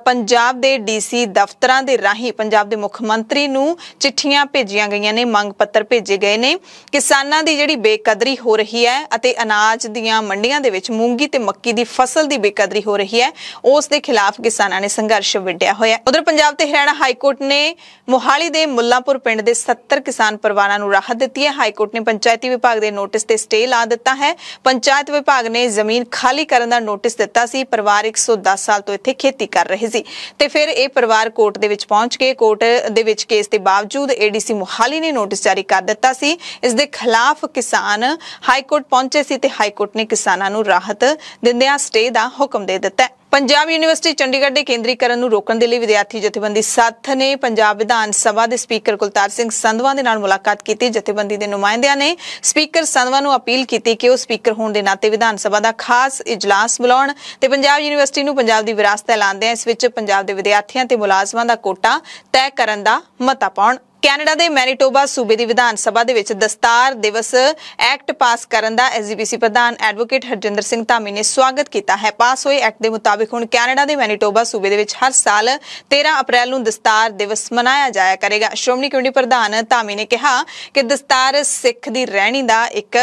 ਪੰਜਾਬ ਦੇ ਡੀਸੀ ਦਫ਼ਤਰਾਂ ਦੇ ਰਾਹੀਂ ਪੰਜਾਬ ਦੇ ਮੁੱਖ ਮੰਤਰੀ ਨੂੰ ਚਿੱਠੀਆਂ ਭੇਜੀਆਂ ਗਈਆਂ ਨੇ ਮੰਗ ਪੱਤਰ ਭੇਜੇ ਗਏ ਨੇ ਕਿਸਾਨਾਂ ਦੀ ਜਿਹੜੀ ਬੇਕਦਰੀ ਹੋ ਰਹੀ ਹੈ ਅਤੇ ਅਨਾਜ ਦੀਆਂ ਮੰਡੀਆਂ ਦੇ ਵਿੱਚ ਮੂੰਗੀ ਤੇ ਮੱਕੀ ਦੀ ਫਸਲ ਦੀ ਬੇਕਦਰੀ ਹੋ ਰਹੀ ਹੈ ਉਸ ਦੇ ਖਿਲਾਫ ਕਿਸਾਨਾਂ ਨੇ ਸੰਘਰਸ਼ ਵਿੱਢਿਆ ਹੋਇਆ ਉਧਰ ਪੰਜਾਬ ਤੇ ਹਰਿਆਣਾ ਹਾਈ ਕੋਰਟ ਨੇ ਮੋਹਾਲੀ ਦੇ ਮੁੱਲਾਪੁਰ ਪਿੰਡ ਦੇ 70 ਕਿਸਾਨ ਪਰਿਵਾਰਾਂ ਨੂੰ ਰਾਹਤ ਦਿੱਤੀ ਹੈ ਹਾਈ ਕੋਰਟ ਨੇ ਪੰਚਾਇਤੀ ਵਿਭਾਗ ਦੇ ਨੋਟਿਸ ਤੇ ਸਟੇ ਲਾ ਦਿੱਤਾ ਹੈ ਪੰਚਾਇਤ ਵਿਭਾਗ ਨੇ ਜ਼ਮੀਨ ਖਾਲੀ ਕਰਨ ਦਾ ਨੋਟਿਸ ਦਿੱਤਾ ਸੀ ਪਰਿਵਾਰ 110 ਸਾਲ ਤੋਂ ਇੱਥੇ ਖੇਤੀ ਕਰ ਰਹੇ ਸੀ ਤੇ ਫਿਰ ਇਹ ਪਰਿਵਾਰ ਕੋਰਟ ਦੇ ਵਿੱਚ ਪਹੁੰਚ ਕੇ ਕੋਰਟ ਦੇ ਵਿੱਚ ਕੇਸ ਦੇ ਬਾਵਜੂਦ ਏਡੀਸੀ ਮੋਹਾਲੀ ਨੇ ਨੋਟਿਸ ਜਾਰੀ ਕਰ ਦਿੱਤਾ ਸੀ ਇਸ ਦੇ ਖਿਲਾਫ ਕਿਸਾਨ ਹਾਈ ਕੋਰਟ ਪਹੁੰਚੇ ਸੀ ਤੇ ਹਾਈ ਕੋਰਟ ਨੇ ਕਿਸਾਨਾਂ ਨੂੰ ਰਾਹਤ ਦਿੰਦਿਆਂ ਸਟੇ ਦਾ ਹੁਕਮ ਦੇ ਦਿੱਤਾ ਪੰਜਾਬ ਯੂਨੀਵਰਸਿਟੀ ਚੰਡੀਗੜ੍ਹ ਦੇ ਕੇਂਦਰੀਕਰਨ ਨੂੰ ਰੋਕਣ ਦੇ ਲਈ ਵਿਦਿਆਰਥੀ ਜਥੇਬੰਦੀ ਸਾਥ ਨੇ ਪੰਜਾਬ ਵਿਧਾਨ ਸਭਾ ਦੇ ਸਪੀਕਰ ਕੁਲਤਾਰ ਸਿੰਘ ਸੰਧਵਾ ਦੇ ਨਾਲ ਮੁਲਾਕਾਤ ਕੀਤੀ ਜਥੇਬੰਦੀ ਦੇ ਨੁਮਾਇੰਦਿਆਂ ਨੇ ਸਪੀਕਰ ਸੰਧਵਾ ਨੂੰ ਅਪੀਲ ਕੀਤੀ ਕਿ ਉਹ ਸਪੀਕਰ ਹੋਣ ਦੇ ਨਾਤੇ ਵਿਧਾਨ ਸਭਾ ਦਾ ਖਾਸ ਇਜਲਾਸ ਬੁਲਾਉਣ ਤੇ ਪੰਜਾਬ ਯੂਨੀਵਰਸਿਟੀ ਨੂੰ ਪੰਜਾਬ ਦੀ ਵਿਰਾਸਤ ਐਲਾਨਦੇ ਇਸ ਵਿੱਚ ਪੰਜਾਬ ਦੇ ਵਿਦਿਆਰਥੀਆਂ ਤੇ ਮੁਲਾਜ਼ਮਾਂ ਦਾ ਕੋਟਾ ਤੈਅ ਕਰਨ ਦਾ ਮਤਾ ਪਾਉਣ ਕੈਨੇਡਾ ਦੇ ਮੈਨੀਟੋਬਾ ਸੂਬੇ ਦੀ ਵਿਧਾਨ ਸਭਾ ਦੇ ਵਿੱਚ ਦਸਤਾਰ ਦਿਵਸ ਐਕਟ ਪਾਸ ਕਰਨ ਦਾ ਐਸਜੀਪੀਸੀ ਪ੍ਰਧਾਨ ਐਡਵੋਕੇਟ ਹਰਜਿੰਦਰ ਸਿੰਘ ਧਾਮੀ ਨੇ ਸਵਾਗਤ ਕੀਤਾ ਹੈ ਪਾਸ ਹੋਏ ਐਕਟ ਦੇ ਮੁਤਾਬਿਕ ਹੁਣ ਕੈਨੇਡਾ ਦੇ ਮੈਨੀਟੋਬਾ ਸੂਬੇ ਦੇ ਵਿੱਚ ਹਰ ਸਾਲ 13 ਅਪ੍ਰੈਲ ਨੂੰ ਦਸਤਾਰ ਦਿਵਸ ਮਨਾਇਆ ਜਾਇਆ ਕਰੇਗਾ ਸ਼੍ਰੋਮਣੀ ਕਮੇਟੀ ਪ੍ਰਧਾਨ ਧਾਮੀ ਨੇ ਕਿਹਾ ਕਿ ਦਸਤਾਰ ਸਿੱਖ ਦੀ ਰਹਿਣੀ ਦਾ ਇੱਕ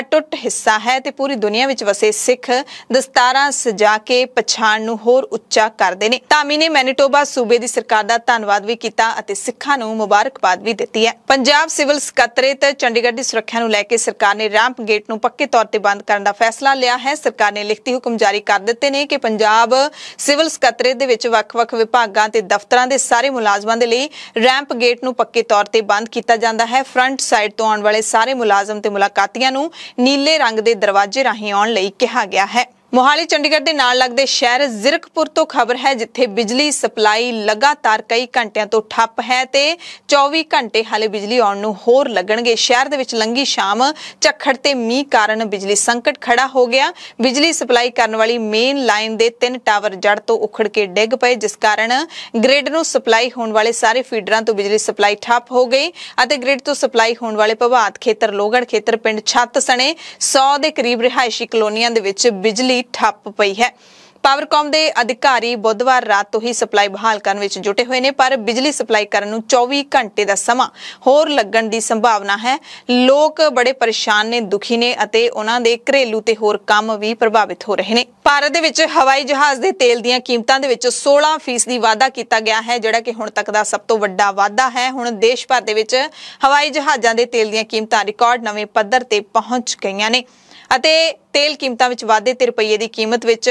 ਅਟੁੱਟ ਹਿੱਸਾ ਹੈ ਤੇ ਪੂਰੀ ਦੁਨੀਆ ਵਿੱਚ ਵਸੇ ਸਿੱਖ ਦਸਤਾਰਾਂ ਸਜਾ ਕੇ ਪਛਾਣ ਨੂੰ ਹੋਰ ਉੱਚਾ ਕਰਦੇ ਨੇ ਧਾਮੀ ਨੇ ਮੈਨੀਟੋਬਾ ਸੂਬੇ ਦੀ ਸਰਕਾਰ ਦਾ ਧੰਨਵਾਦ ਵੀ ਕੀਤਾ ਅਤੇ ਸਿੱਖਾਂ ਨੂੰ ਮੁਬਾਰਕ ਪਦਵੀ ਦਿੱਤੀ ਹੈ ਪੰਜਾਬ ਸਿਵਲ ਸਕੱਤਰੇਤ ਚੰਡੀਗੜ੍ਹ ਦੀ ਸੁਰੱਖਿਆ ਨੂੰ ਲੈ ਕੇ ਸਰਕਾਰ ਨੇ ਰੈਂਪ ਗੇਟ ਨੂੰ ਪੱਕੇ ਤੌਰ ਤੇ ਬੰਦ ਕਰਨ ਦਾ ਫੈਸਲਾ ਲਿਆ ਹੈ ਸਰਕਾਰ ਨੇ ਲਿਖਤੀ ਹੁਕਮ ਜਾਰੀ ਕਰ ਦਿੱਤੇ ਨੇ ਕਿ ਪੰਜਾਬ ਸਿਵਲ ਸਕੱਤਰੇਤ ਦੇ ਵਿੱਚ ਵੱਖ-ਵੱਖ ਵਿਭਾਗਾਂ ਤੇ ਦਫ਼ਤਰਾਂ ਦੇ ਸਾਰੇ ਮੁਲਾਜ਼ਮਾਂ ਦੇ ਲਈ ਰੈਂਪ ਗੇਟ ਨੂੰ ਪੱਕੇ ਤੌਰ ਤੇ ਬੰਦ ਕੀਤਾ ਜਾਂਦਾ ਹੈ ਫਰੰਟ ਸਾਈਡ ਤੋਂ ਆਉਣ ਵਾਲੇ ਸਾਰੇ ਮੁਲਾਜ਼ਮ ਤੇ ਮੁਲਾਕਾਤੀਆਂ ਨੂੰ ਨੀਲੇ ਰੰਗ ਦੇ ਦਰਵਾਜ਼ੇ ਰਾਹੀਂ ਆਉਣ ਲਈ ਕਿਹਾ ਗਿਆ ਹੈ ਮੋਹਾਲੀ ਚੰਡੀਗੜ੍ਹ ਦੇ ਨਾਲ ਲੱਗਦੇ ਸ਼ਹਿਰ ਜ਼ਿਰਕਪੁਰ ਤੋਂ ਖਬਰ ਹੈ ਜਿੱਥੇ ਬਿਜਲੀ ਸਪਲਾਈ ਲਗਾਤਾਰ ਕਈ ਘੰਟਿਆਂ ਤੋਂ ਠੱਪ ਹੈ ਤੇ 24 ਘੰਟੇ ਹਾਲੇ ਬਿਜਲੀ ਆਉਣ ਨੂੰ ਹੋਰ ਲੱਗਣਗੇ ਸ਼ਹਿਰ ਦੇ ਵਿੱਚ ਲੰਗੀ ਸ਼ਾਮ ਝੱਖੜ ਤੇ ਮੀਂਹ ਕਾਰਨ ਬਿਜਲੀ ਸੰਕਟ ਖੜਾ ਹੋ ਗਿਆ ਬਿਜਲੀ ਸਪਲਾਈ ਕਰਨ ਵਾਲੀ ਮੇਨ ਲਾਈਨ ਦੇ ਤਿੰਨ ਟਾਵਰ ਜੜ ਤੋਂ ਉਖੜ ਕੇ ਡਿੱਗ ਪਏ ਜਿਸ ਕਾਰਨ ਗ੍ਰਿਡ ਨੂੰ ਸਪਲਾਈ ਹੋਣ ਵਾਲੇ ਸਾਰੇ ਫੀਡਰਾਂ ਤੋਂ ਬਿਜਲੀ ਸਪਲਾਈ ਠੱਪ ਹੋ ਗਈ ਅਤੇ ਗ੍ਰਿਡ ਤੋਂ ਸਪਲਾਈ ਹੋਣ ਵਾਲੇ ਪ੍ਰਭਾਤ ਖੇਤਰ ਲੋਗੜ ਖੇਤਰ ਪਿੰਡ ਛੱਤ ਸਣੇ 100 ਦੇ ਕਰੀਬ ਰਿਹਾਇਸ਼ੀ ਕਲੋਨੀਆਂ ਦੇ ਵਿੱਚ ਬਿਜਲੀ ਠੱਪ ਪਈ ਹੈ ਪਾਵਰਕਾਮ ਦੇ ਅਧਿਕਾਰੀ ਬੁੱਧਵਾਰ ਰਾਤ ਤੋਂ ਹੀ ਸਪਲਾਈ ਬਹਾਲ ਕਰਨ ਵਿੱਚ ਜੁਟੇ ਹੋਏ ਨੇ ਪਰ ਬਿਜਲੀ ਸਪਲਾਈ ਕਰਨ ਨੂੰ 24 ਘੰਟੇ ਦਾ ਸਮਾਂ ਹੋਰ ਲੱਗਣ ਦੀ ਸੰਭਾਵਨਾ ਹੈ ਲੋਕ ਬੜੇ ਪਰੇਸ਼ਾਨ ਨੇ ਦੁਖੀ ਨੇ ਅਤੇ ਉਹਨਾਂ ਦੇ ਘਰੇਲੂ ਤੇ ਹੋਰ ਕੰਮ ਵੀ ਪ੍ਰਭਾਵਿਤ ਹੋ ਰਹੇ ਨੇ ਭਾਰਤ ਦੇ ਵਿੱਚ ਹਵਾਈ ਜਹਾਜ਼ ਦੇ ਤੇਲ ਦੀਆਂ ਕੀਮਤਾਂ ਦੇ ਵਿੱਚ 16% ਦੀ ਵਾਧਾ ਕੀਤਾ ਗਿਆ ਹੈ ਜਿਹੜਾ ਕਿ ਹੁਣ ਤੱਕ ਦਾ ਸਭ ਤੋਂ ਵੱਡਾ ਵਾਧਾ ਹੈ ਹੁਣ ਦੇਸ਼ ਭਰ ਦੇ ਵਿੱਚ ਹਵਾਈ ਜਹਾਜ਼ਾਂ ਦੇ ਤੇਲ ਦੀਆਂ ਕੀਮਤਾਂ ਰਿਕਾਰਡ ਨਵੇਂ ਪੱਧਰ ਤੇ ਪਹੁੰਚ ਗਈਆਂ ਨੇ ਅਤੇ ਤੇਲ ਕੀਮਤਾਂ ਵਿੱਚ ਵਾਧੇ ਤੇ ਰੁਪਏ ਦੀ ਕੀਮਤ ਵਿੱਚ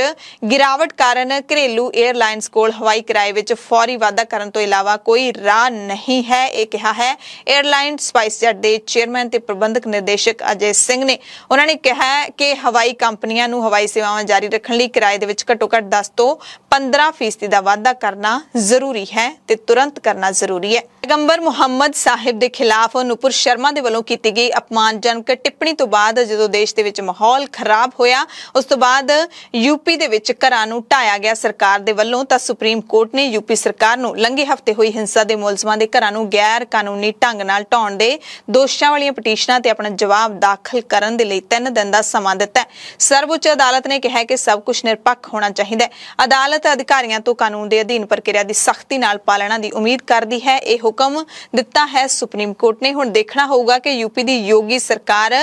ਗਿਰਾਵਟ ਕਾਰਨ ਘਰੇਲੂ 에ਅਰਲਾਈਨਸ ਕੋਲ ਹਵਾਈ ਕਿਰਾਏ ਵਿੱਚ ਫੌਰੀ ਵਾਧਾ ਕਰਨ ਤੋਂ ਇਲਾਵਾ ਕੋਈ ਰਾਹ ਨਹੀਂ ਹੈ ਇਹ ਕਿਹਾ ਹੈ 에ਅਰਲਾਈਨ ਸਪਾਈਸਜੈਟ ਦੇ ਚੇਅਰਮੈਨ ਤੇ ਪ੍ਰਬੰਧਕ ਨਿਰਦੇਸ਼ਕ ਅਜੇ ਸਿੰਘ ਨੇ ਉਹਨਾਂ ਨੇ ਕਿਹਾ ਕਿ ਹਵਾਈ ਕੰਪਨੀਆਂ ਨੂੰ ਹਵਾਈ ਸੇਵਾਵਾਂ ਜਾਰੀ ਰੱਖਣ ਲਈ ਕਿਰਾਏ ਦੇ ਵਿੱਚ ਘੱਟੋ-ਘੱਟ 10 ਤੋਂ 15% ਫੀਸਦੀ ਦਾ ਵਾਧਾ ਕਰਨਾ ਜ਼ਰੂਰੀ ਹੈ ਤੇ ਤੁਰੰਤ ਕਰਨਾ ਜ਼ਰੂਰੀ ਹੈ ਪੈਗੰਬਰ ਮੁਹੰਮਦ ਸਾਹਿਬ ਦੇ ਖਿਲਾਫ ਨੂਪੁਰ ਸ਼ਰਮਾ ਦੇ ਵੱਲੋਂ ਕੀਤੀ ਗਈ ਅਪਮਾਨਜਨਕ ਟਿੱਪਣੀ ਤੋਂ ਬਾਅਦ ਜਦੋਂ ਦੇਸ਼ ਦੇ ਵਿੱਚ ਮਾਹੌਲ ਖਰਾਬ ਹੋਇਆ ਉਸ ਤੋਂ ਬਾਅਦ ਯੂਪੀ ਦੇ ਵਿੱਚ ਘਰਾਂ ਨੂੰ ਢਾਇਆ ਗਿਆ ਸਰਕਾਰ ਦੇ ਵੱਲੋਂ ਤਾਂ ਸੁਪਰੀਮ ਕੋਰਟ ਨੇ ਯੂਪੀ ਸਰਕਾਰ ਨੂੰ ਲੰਗੇ ਹਫਤੇ ਹੋਈ ਹਿੰਸਾ ਦੇ ਮੁਲਜ਼ਮਾਂ ਦੇ ਘਰਾਂ ਨੂੰ ਗੈਰ ਕਾਨੂੰਨੀ ਢੰਗ ਨਾਲ ਢਾਉਣ ਦੇ ਦੋਸ਼ਾਂ ਵਾਲੀਆਂ ਪਟੀਸ਼ਨਾਂ ਤੇ ਆਪਣਾ ਜਵਾਬ ਦਾਖਲ ਕਰਨ ਦੇ ਲਈ 3 ਦਿਨ ਦਾ ਸਮਾਂ ਦਿੱਤਾ ਸਰਵਉੱਚ ਅਦਾਲਤ ਨੇ ਕਿਹਾ ਕਿ ਸਭ ਕੁਝ ਨਿਰਪੱਖ ਹੋਣਾ ਚਾਹੀਦਾ ਹੈ ਅਦਾਲਤ ਸਿਹਤ ਅਧਿਕਾਰੀਆਂ ਤੋਂ ਕਾਨੂੰਨ ਦੇ ਅਧੀਨ ਪ੍ਰਕਿਰਿਆ ਦੀ ਸਖਤੀ ਨਾਲ ਪਾਲਣਾ ਦੀ ਉਮੀਦ ਕਰਦੀ ਹੈ ਇਹ ਹੁਕਮ ਦਿੱਤਾ ਹੈ ਸੁਪਰੀਮ ਕੋਰਟ ਨੇ ਹੁਣ ਦੇਖਣਾ ਹੋਊਗਾ ਕਿ ਯੂਪੀ ਦੀ ਯੋਗੀ ਸਰਕਾਰ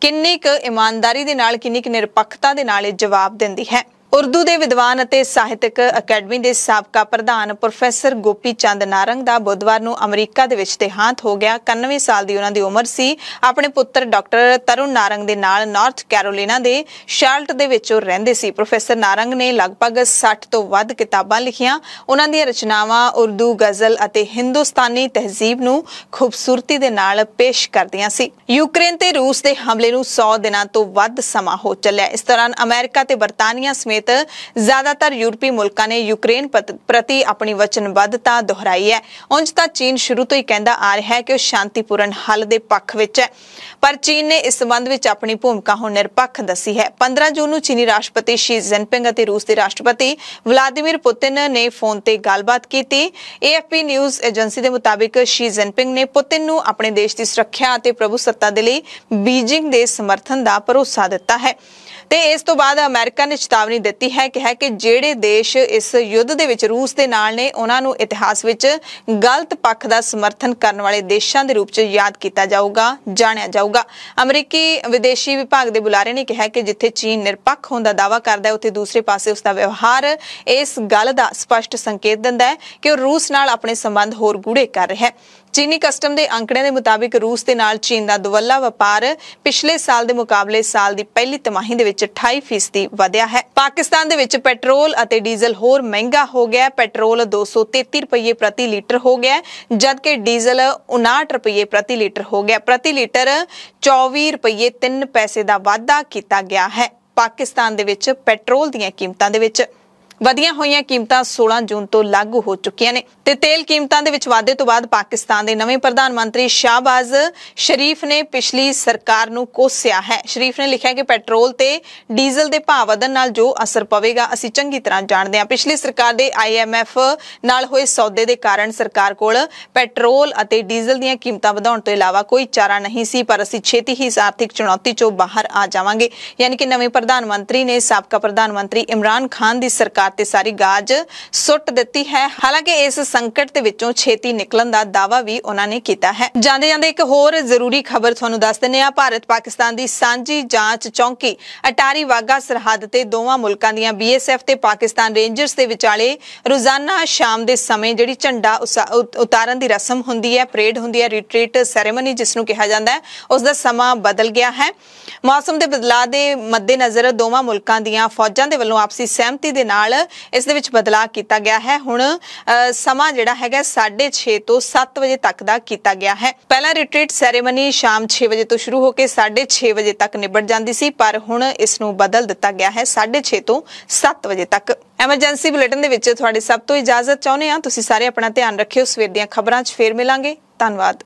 ਕਿੰਨੀ ਕੁ ਇਮਾਨਦਾਰੀ ਦੇ ਨਾਲ ਕਿੰਨੀ ਕੁ ਨਿਰਪੱਖਤਾ ਦੇ ਨਾਲ ਇਹ ਜਵਾਬ ਦਿੰਦੀ ਹੈ ਉਰਦੂ ਦੇ ਵਿਦਵਾਨ ਅਤੇ ਸਾਹਿਤਕ ਅਕੈਡਮੀ ਦੇ ਸਾਬਕਾ ਪ੍ਰਧਾਨ ਪ੍ਰੋਫੈਸਰ ਗੋਪੀ ਚੰਦ ਨਾਰੰਗ ਦਾ ਬੁੱਧਵਾਰ ਨੂੰ ਅਮਰੀਕਾ ਦੇ ਵਿੱਚ ਦੇਹਾਂਤ ਹੋ ਗਿਆ 91 ਸਾਲ ਦੀ ਉਹਨਾਂ ਦੀ ਉਮਰ ਸੀ ਆਪਣੇ ਪੁੱਤਰ ਡਾਕਟਰ ਤਰੁਣ ਨਾਰੰਗ ਦੇ ਨਾਲ ਨਾਰਥ ਕੈਰੋਲੀਨਾ ਦੇ ਸ਼ਾਰਲਟ ਦੇ ਵਿੱਚ ਉਹ ਰਹਿੰਦੇ ਸੀ ਪ੍ਰੋਫੈਸਰ ਨਾਰੰਗ ਨੇ ਲਗਭਗ 60 ਤੋਂ ਵੱਧ ਕਿਤਾਬਾਂ ਲਿਖੀਆਂ ਉਹਨਾਂ ਦੀਆਂ ਰਚਨਾਵਾਂ ਉਰਦੂ ਗਜ਼ਲ ਅਤੇ ਹਿੰਦੁਸਤਾਨੀ ਤਹਿਜ਼ੀਬ ਨੂੰ ਖੂਬਸੂਰਤੀ ਦੇ ਨਾਲ ਪੇਸ਼ ਕਰਦੀਆਂ ਸੀ ਯੂਕਰੇਨ ਤੇ ਰੂਸ ਦੇ ਹਮਲੇ ਨੂੰ 100 ਦਿਨਾਂ ਤੋਂ ਵੱਧ ਸਮਾਂ ਹੋ ਚੱਲਿਆ ਇਸ ਦੌਰਾਨ ਅਮਰੀਕਾ ਤੇ ਬਰਤਾਨੀਆ ਸਮੇਤ ਸਮੇਤ ਜ਼ਿਆਦਾਤਰ ਯੂਰਪੀ ਮੁਲਕਾਂ ਨੇ ਯੂਕਰੇਨ ਪ੍ਰਤੀ ਆਪਣੀ ਵਚਨਬੱਧਤਾ ਦੁਹਰਾਈ ਹੈ ਉਂਝ ਤਾਂ ਚੀਨ ਸ਼ੁਰੂ ਤੋਂ ਹੀ ਕਹਿੰਦਾ ਆ ਰਿਹਾ ਹੈ ਕਿ ਉਹ ਸ਼ਾਂਤੀਪੂਰਨ ਹੱਲ ਦੇ ਪੱਖ ਵਿੱਚ ਹੈ ਪਰ ਚੀਨ ਨੇ ਇਸ ਸੰਬੰਧ ਵਿੱਚ ਆਪਣੀ ਭੂਮਿਕਾ ਹੁਣ ਨਿਰਪੱਖ ਦੱਸੀ ਹੈ 15 ਜੂਨ ਨੂੰ ਚੀਨੀ ਰਾਸ਼ਟਰਪਤੀ ਸ਼ੀ ਜ਼ਿਨਪਿੰਗ ਅਤੇ ਰੂਸ ਦੇ ਰਾਸ਼ਟਰਪਤੀ ਵਲਾਦੀਮੀਰ ਪੁਤਿਨ ਨੇ ਫੋਨ ਤੇ ਗੱਲਬਾਤ ਕੀਤੀ ਏਐਫਪੀ ਨਿਊਜ਼ ਏਜੰਸੀ ਦੇ ਮੁਤਾਬਕ ਸ਼ੀ ਜ਼ਿਨਪਿੰਗ ਨੇ ਪੁਤਿਨ ਨੂੰ ਆਪਣੇ ਦੇਸ਼ ਦੀ ਸੁਰੱਖਿਆ ਅਤੇ ਪ੍ਰਭੂਸੱਤਾ ਦੇ ਲਈ ਬੀਜਿੰਗ ਦੇ ਸਮਰਥਨ ਦਾ ਭਰੋਸਾ ਦਿੱਤਾ ਹੈ ਤੇ ਇਸ ਤੋਂ ਬਾਅਦ ਅਮਰੀਕਾ ਨੇ ਚੇਤਾਵਨੀ ਦਿੱਤੀ ਹੈ ਕਿ ਹੈ ਕਿ ਜਿਹੜੇ ਦੇਸ਼ ਇਸ ਯੁੱਧ ਦੇ ਵਿੱਚ ਰੂਸ ਦੇ ਨਾਲ ਨੇ ਉਹਨਾਂ ਨੂੰ ਇਤਿਹਾਸ ਵਿੱਚ ਗਲਤ ਪੱਖ ਦਾ ਸਮਰਥਨ ਕਰਨ ਵਾਲੇ ਦੇਸ਼ਾਂ ਦੇ ਰੂਪ 'ਚ ਯਾਦ ਕੀਤਾ ਜਾਊਗਾ ਜਾਣਿਆ ਜਾਊਗਾ ਅਮਰੀਕੀ ਵਿਦੇਸ਼ੀ ਵਿਭਾਗ ਦੇ ਬੁਲਾਰੇ ਨੇ ਕਿਹਾ ਕਿ ਜਿੱਥੇ ਚੀਨ ਨਿਰਪੱਖ ਹੋਣ ਦਾ ਦਾਅਵਾ ਕਰਦਾ ਹੈ ਉੱਥੇ ਦੂਸਰੇ ਪਾਸੇ ਉਸ ਦਾ ਵਿਵਹਾਰ ਇਸ ਗੱਲ ਦਾ ਸਪਸ਼ਟ ਸੰਕੇਤ ਦਿੰਦਾ ਹੈ ਕਿ ਉਹ ਰੂਸ ਨਾਲ ਆਪਣੇ ਸੰਬੰਧ ਹੋਰ ਗੂੜੇ ਕਰ ਰਿਹਾ ਹੈ ਚੀਨੀ ਕਸਟਮ ਦੇ ਅੰਕੜਿਆਂ ਦੇ ਮੁਤਾਬਿਕ ਰੂਸ ਦੇ ਨਾਲ ਚੀਨ ਦਾ ਦੁਵੱਲਾ ਵਪਾਰ ਪਿਛਲੇ ਸਾਲ ਦੇ ਮੁਕਾਬਲੇ ਸਾਲ ਦੀ ਪਹਿਲੀ ਤਿਮਾਹੀ ਦੇ ਵਿੱਚ 28% ਵਧਿਆ ਹੈ ਪਾਕਿਸਤਾਨ ਦੇ ਵਿੱਚ ਪੈਟਰੋਲ ਅਤੇ ਡੀਜ਼ਲ ਹੋਰ ਮਹਿੰਗਾ ਹੋ ਗਿਆ ਪੈਟਰੋਲ 233 ਰੁਪਏ ਪ੍ਰਤੀ ਲੀਟਰ ਹੋ ਗਿਆ ਜਦਕਿ ਡੀਜ਼ਲ 59 ਰੁਪਏ ਪ੍ਰਤੀ ਲੀਟਰ ਹੋ ਗਿਆ ਪ੍ਰਤੀ ਲੀਟਰ 24 ਰੁਪਏ 3 ਪੈਸੇ ਦਾ ਵਾਧਾ ਕੀਤਾ ਗਿਆ ਹੈ ਪਾਕਿਸਤਾਨ ਦੇ ਵਿੱਚ ਪੈਟਰੋਲ ਦੀਆਂ ਕੀਮਤਾਂ ਦੇ ਵਿੱਚ ਵਧੀਆਂ ਹੋਈਆਂ ਕੀਮਤਾਂ 16 ਜੂਨ ਤੋਂ ਲਾਗੂ ਹੋ ਚੁੱਕੀਆਂ ਨੇ ਤੇ ਤੇਲ ਕੀਮਤਾਂ ਦੇ ਵਿੱਚ ਵਾਧੇ ਤੋਂ ਬਾਅਦ ਪਾਕਿਸਤਾਨ ਦੇ ਨਵੇਂ ਪ੍ਰਧਾਨ ਮੰਤਰੀ ਸ਼ਾਹਬਾਜ਼ ਸ਼ਰੀਫ ਨੇ ਪਿਛਲੀ ਸਰਕਾਰ ਨੂੰ ਕੋਸਿਆ ਹੈ ਸ਼ਰੀਫ ਨੇ ਲਿਖਿਆ ਕਿ ਪੈਟਰੋਲ ਤੇ ਡੀਜ਼ਲ ਦੇ ਭਾਅ ਵਧਣ ਨਾਲ ਜੋ ਅਸਰ ਪਵੇਗਾ ਅਸੀਂ ਚੰਗੀ ਤਰ੍ਹਾਂ ਜਾਣਦੇ ਹਾਂ ਪਿਛਲੀ ਸਰਕਾਰ ਦੇ ਆਈਐਮਐਫ ਨਾਲ ਹੋਏ ਸੌਦੇ ਦੇ ਕਾਰਨ ਸਰਕਾਰ ਕੋਲ ਪੈਟਰੋਲ ਅਤੇ ਡੀਜ਼ਲ ਦੀਆਂ ਕੀਮਤਾਂ ਵਧਾਉਣ ਤੋਂ ਇਲਾਵਾ ਕੋਈ ਚਾਰਾ ਨਹੀਂ ਸੀ ਪਰ ਅਸੀਂ ਛੇਤੀ ਹੀ ਆਰਥਿਕ ਚੁਣੌਤੀ ਚੋਂ ਬਾਹਰ ਆ ਜਾਵਾਂਗੇ ਯਾਨੀ ਕਿ ਨਵੇਂ ਪ੍ਰਧਾਨ ਮੰਤਰੀ ਨੇ ਸਾਬਕਾ ਪ੍ਰਧਾਨ ਮੰਤਰੀ ਇਮਰਾਨ ਖਾਨ ਦੀ ਸਰਕਾਰ ਰਾਤ ਤੇ ਸਾਰੀ ਗਾਜ ਸੁੱਟ ਦਿੱਤੀ ਹੈ ਹਾਲਾਂਕਿ ਇਸ ਸੰਕਟ ਦੇ ਵਿੱਚੋਂ ਛੇਤੀ ਨਿਕਲਣ ਦਾ ਦਾਵਾ ਵੀ ਉਹਨਾਂ ਨੇ ਕੀਤਾ ਹੈ ਜਾਂਦੇ ਜਾਂਦੇ ਇੱਕ ਹੋਰ ਜ਼ਰੂਰੀ ਖਬਰ ਤੁਹਾਨੂੰ ਦੱਸ ਦਿੰਨੇ ਆ ਭਾਰਤ ਪਾਕਿਸਤਾਨ ਦੀ ਸਾਂਝੀ ਜਾਂਚ ਚੌਂਕੀ ਅਟਾਰੀ ਵਾਗਾ ਸਰਹੱਦ ਤੇ ਦੋਵਾਂ ਮੁਲਕਾਂ ਦੀਆਂ ਬੀਐਸਐਫ ਤੇ ਪਾਕਿਸਤਾਨ ਰੇਂਜਰਸ ਦੇ ਵਿਚਾਲੇ ਰੋਜ਼ਾਨਾ ਸ਼ਾਮ ਦੇ ਸਮੇਂ ਜਿਹੜੀ ਝੰਡਾ ਉਤਾਰਨ ਦੀ ਰਸਮ ਹੁੰਦੀ ਹੈ ਪਰੇਡ ਹੁੰਦੀ ਹੈ ਰਿਟਰੀਟ ਸੈਰੇਮਨੀ ਜਿਸ ਨੂੰ ਕਿਹਾ ਜਾਂਦਾ ਹੈ ਉਸ ਦਾ ਸਮਾਂ ਬਦਲ ਗਿਆ ਹੈ ਮੌਸਮ ਦੇ ਬਦਲਾਅ ਦੇ ਮੱਦੇਨਜ਼ਰ ਦੋਵਾਂ ਮੁਲਕਾਂ ਦੀਆਂ ਫੌਜਾਂ ਦੇ ਵੱਲੋਂ ਆਪਸੀ ਸਹਿਮਤੀ ਦੇ ਨਾਲ ਇਸ ਦੇ ਵਿੱਚ ਬਦਲਾਅ ਕੀਤਾ ਗਿਆ ਹੈ ਹੁਣ ਸਮਾਂ ਜਿਹੜਾ ਹੈਗਾ 6:30 ਤੋਂ 7 ਵਜੇ ਤੱਕ ਦਾ ਕੀਤਾ ਗਿਆ ਹੈ ਪਹਿਲਾ ਰਿਟਰੀਟ ਸੈਰੇਮਨੀ ਸ਼ਾਮ 6 ਵਜੇ ਤੋਂ ਸ਼ੁਰੂ ਹੋ ਕੇ 6:30 ਵਜੇ ਤੱਕ ਨਿਬੜ ਜਾਂਦੀ ਸੀ ਪਰ ਹੁਣ ਇਸ ਨੂੰ ਬਦਲ ਦਿੱਤਾ ਗਿਆ ਹੈ 6:30 ਤੋਂ 7 ਵਜੇ ਤੱਕ ਐਮਰਜੈਂਸੀ ਬੁਲੇਟਿਨ ਦੇ ਵਿੱਚ ਤੁਹਾਡੇ ਸਭ ਤੋਂ ਇਜਾਜ਼ਤ ਚਾਹੁੰਦੇ ਹਾਂ ਤੁਸੀਂ ਸਾਰੇ ਆਪਣਾ ਧਿਆਨ ਰੱਖਿਓ ਸਵੇਰ ਦੀਆਂ ਖਬਰਾਂ 'ਚ ਫੇਰ ਮਿਲਾਂਗੇ ਧੰਨਵਾਦ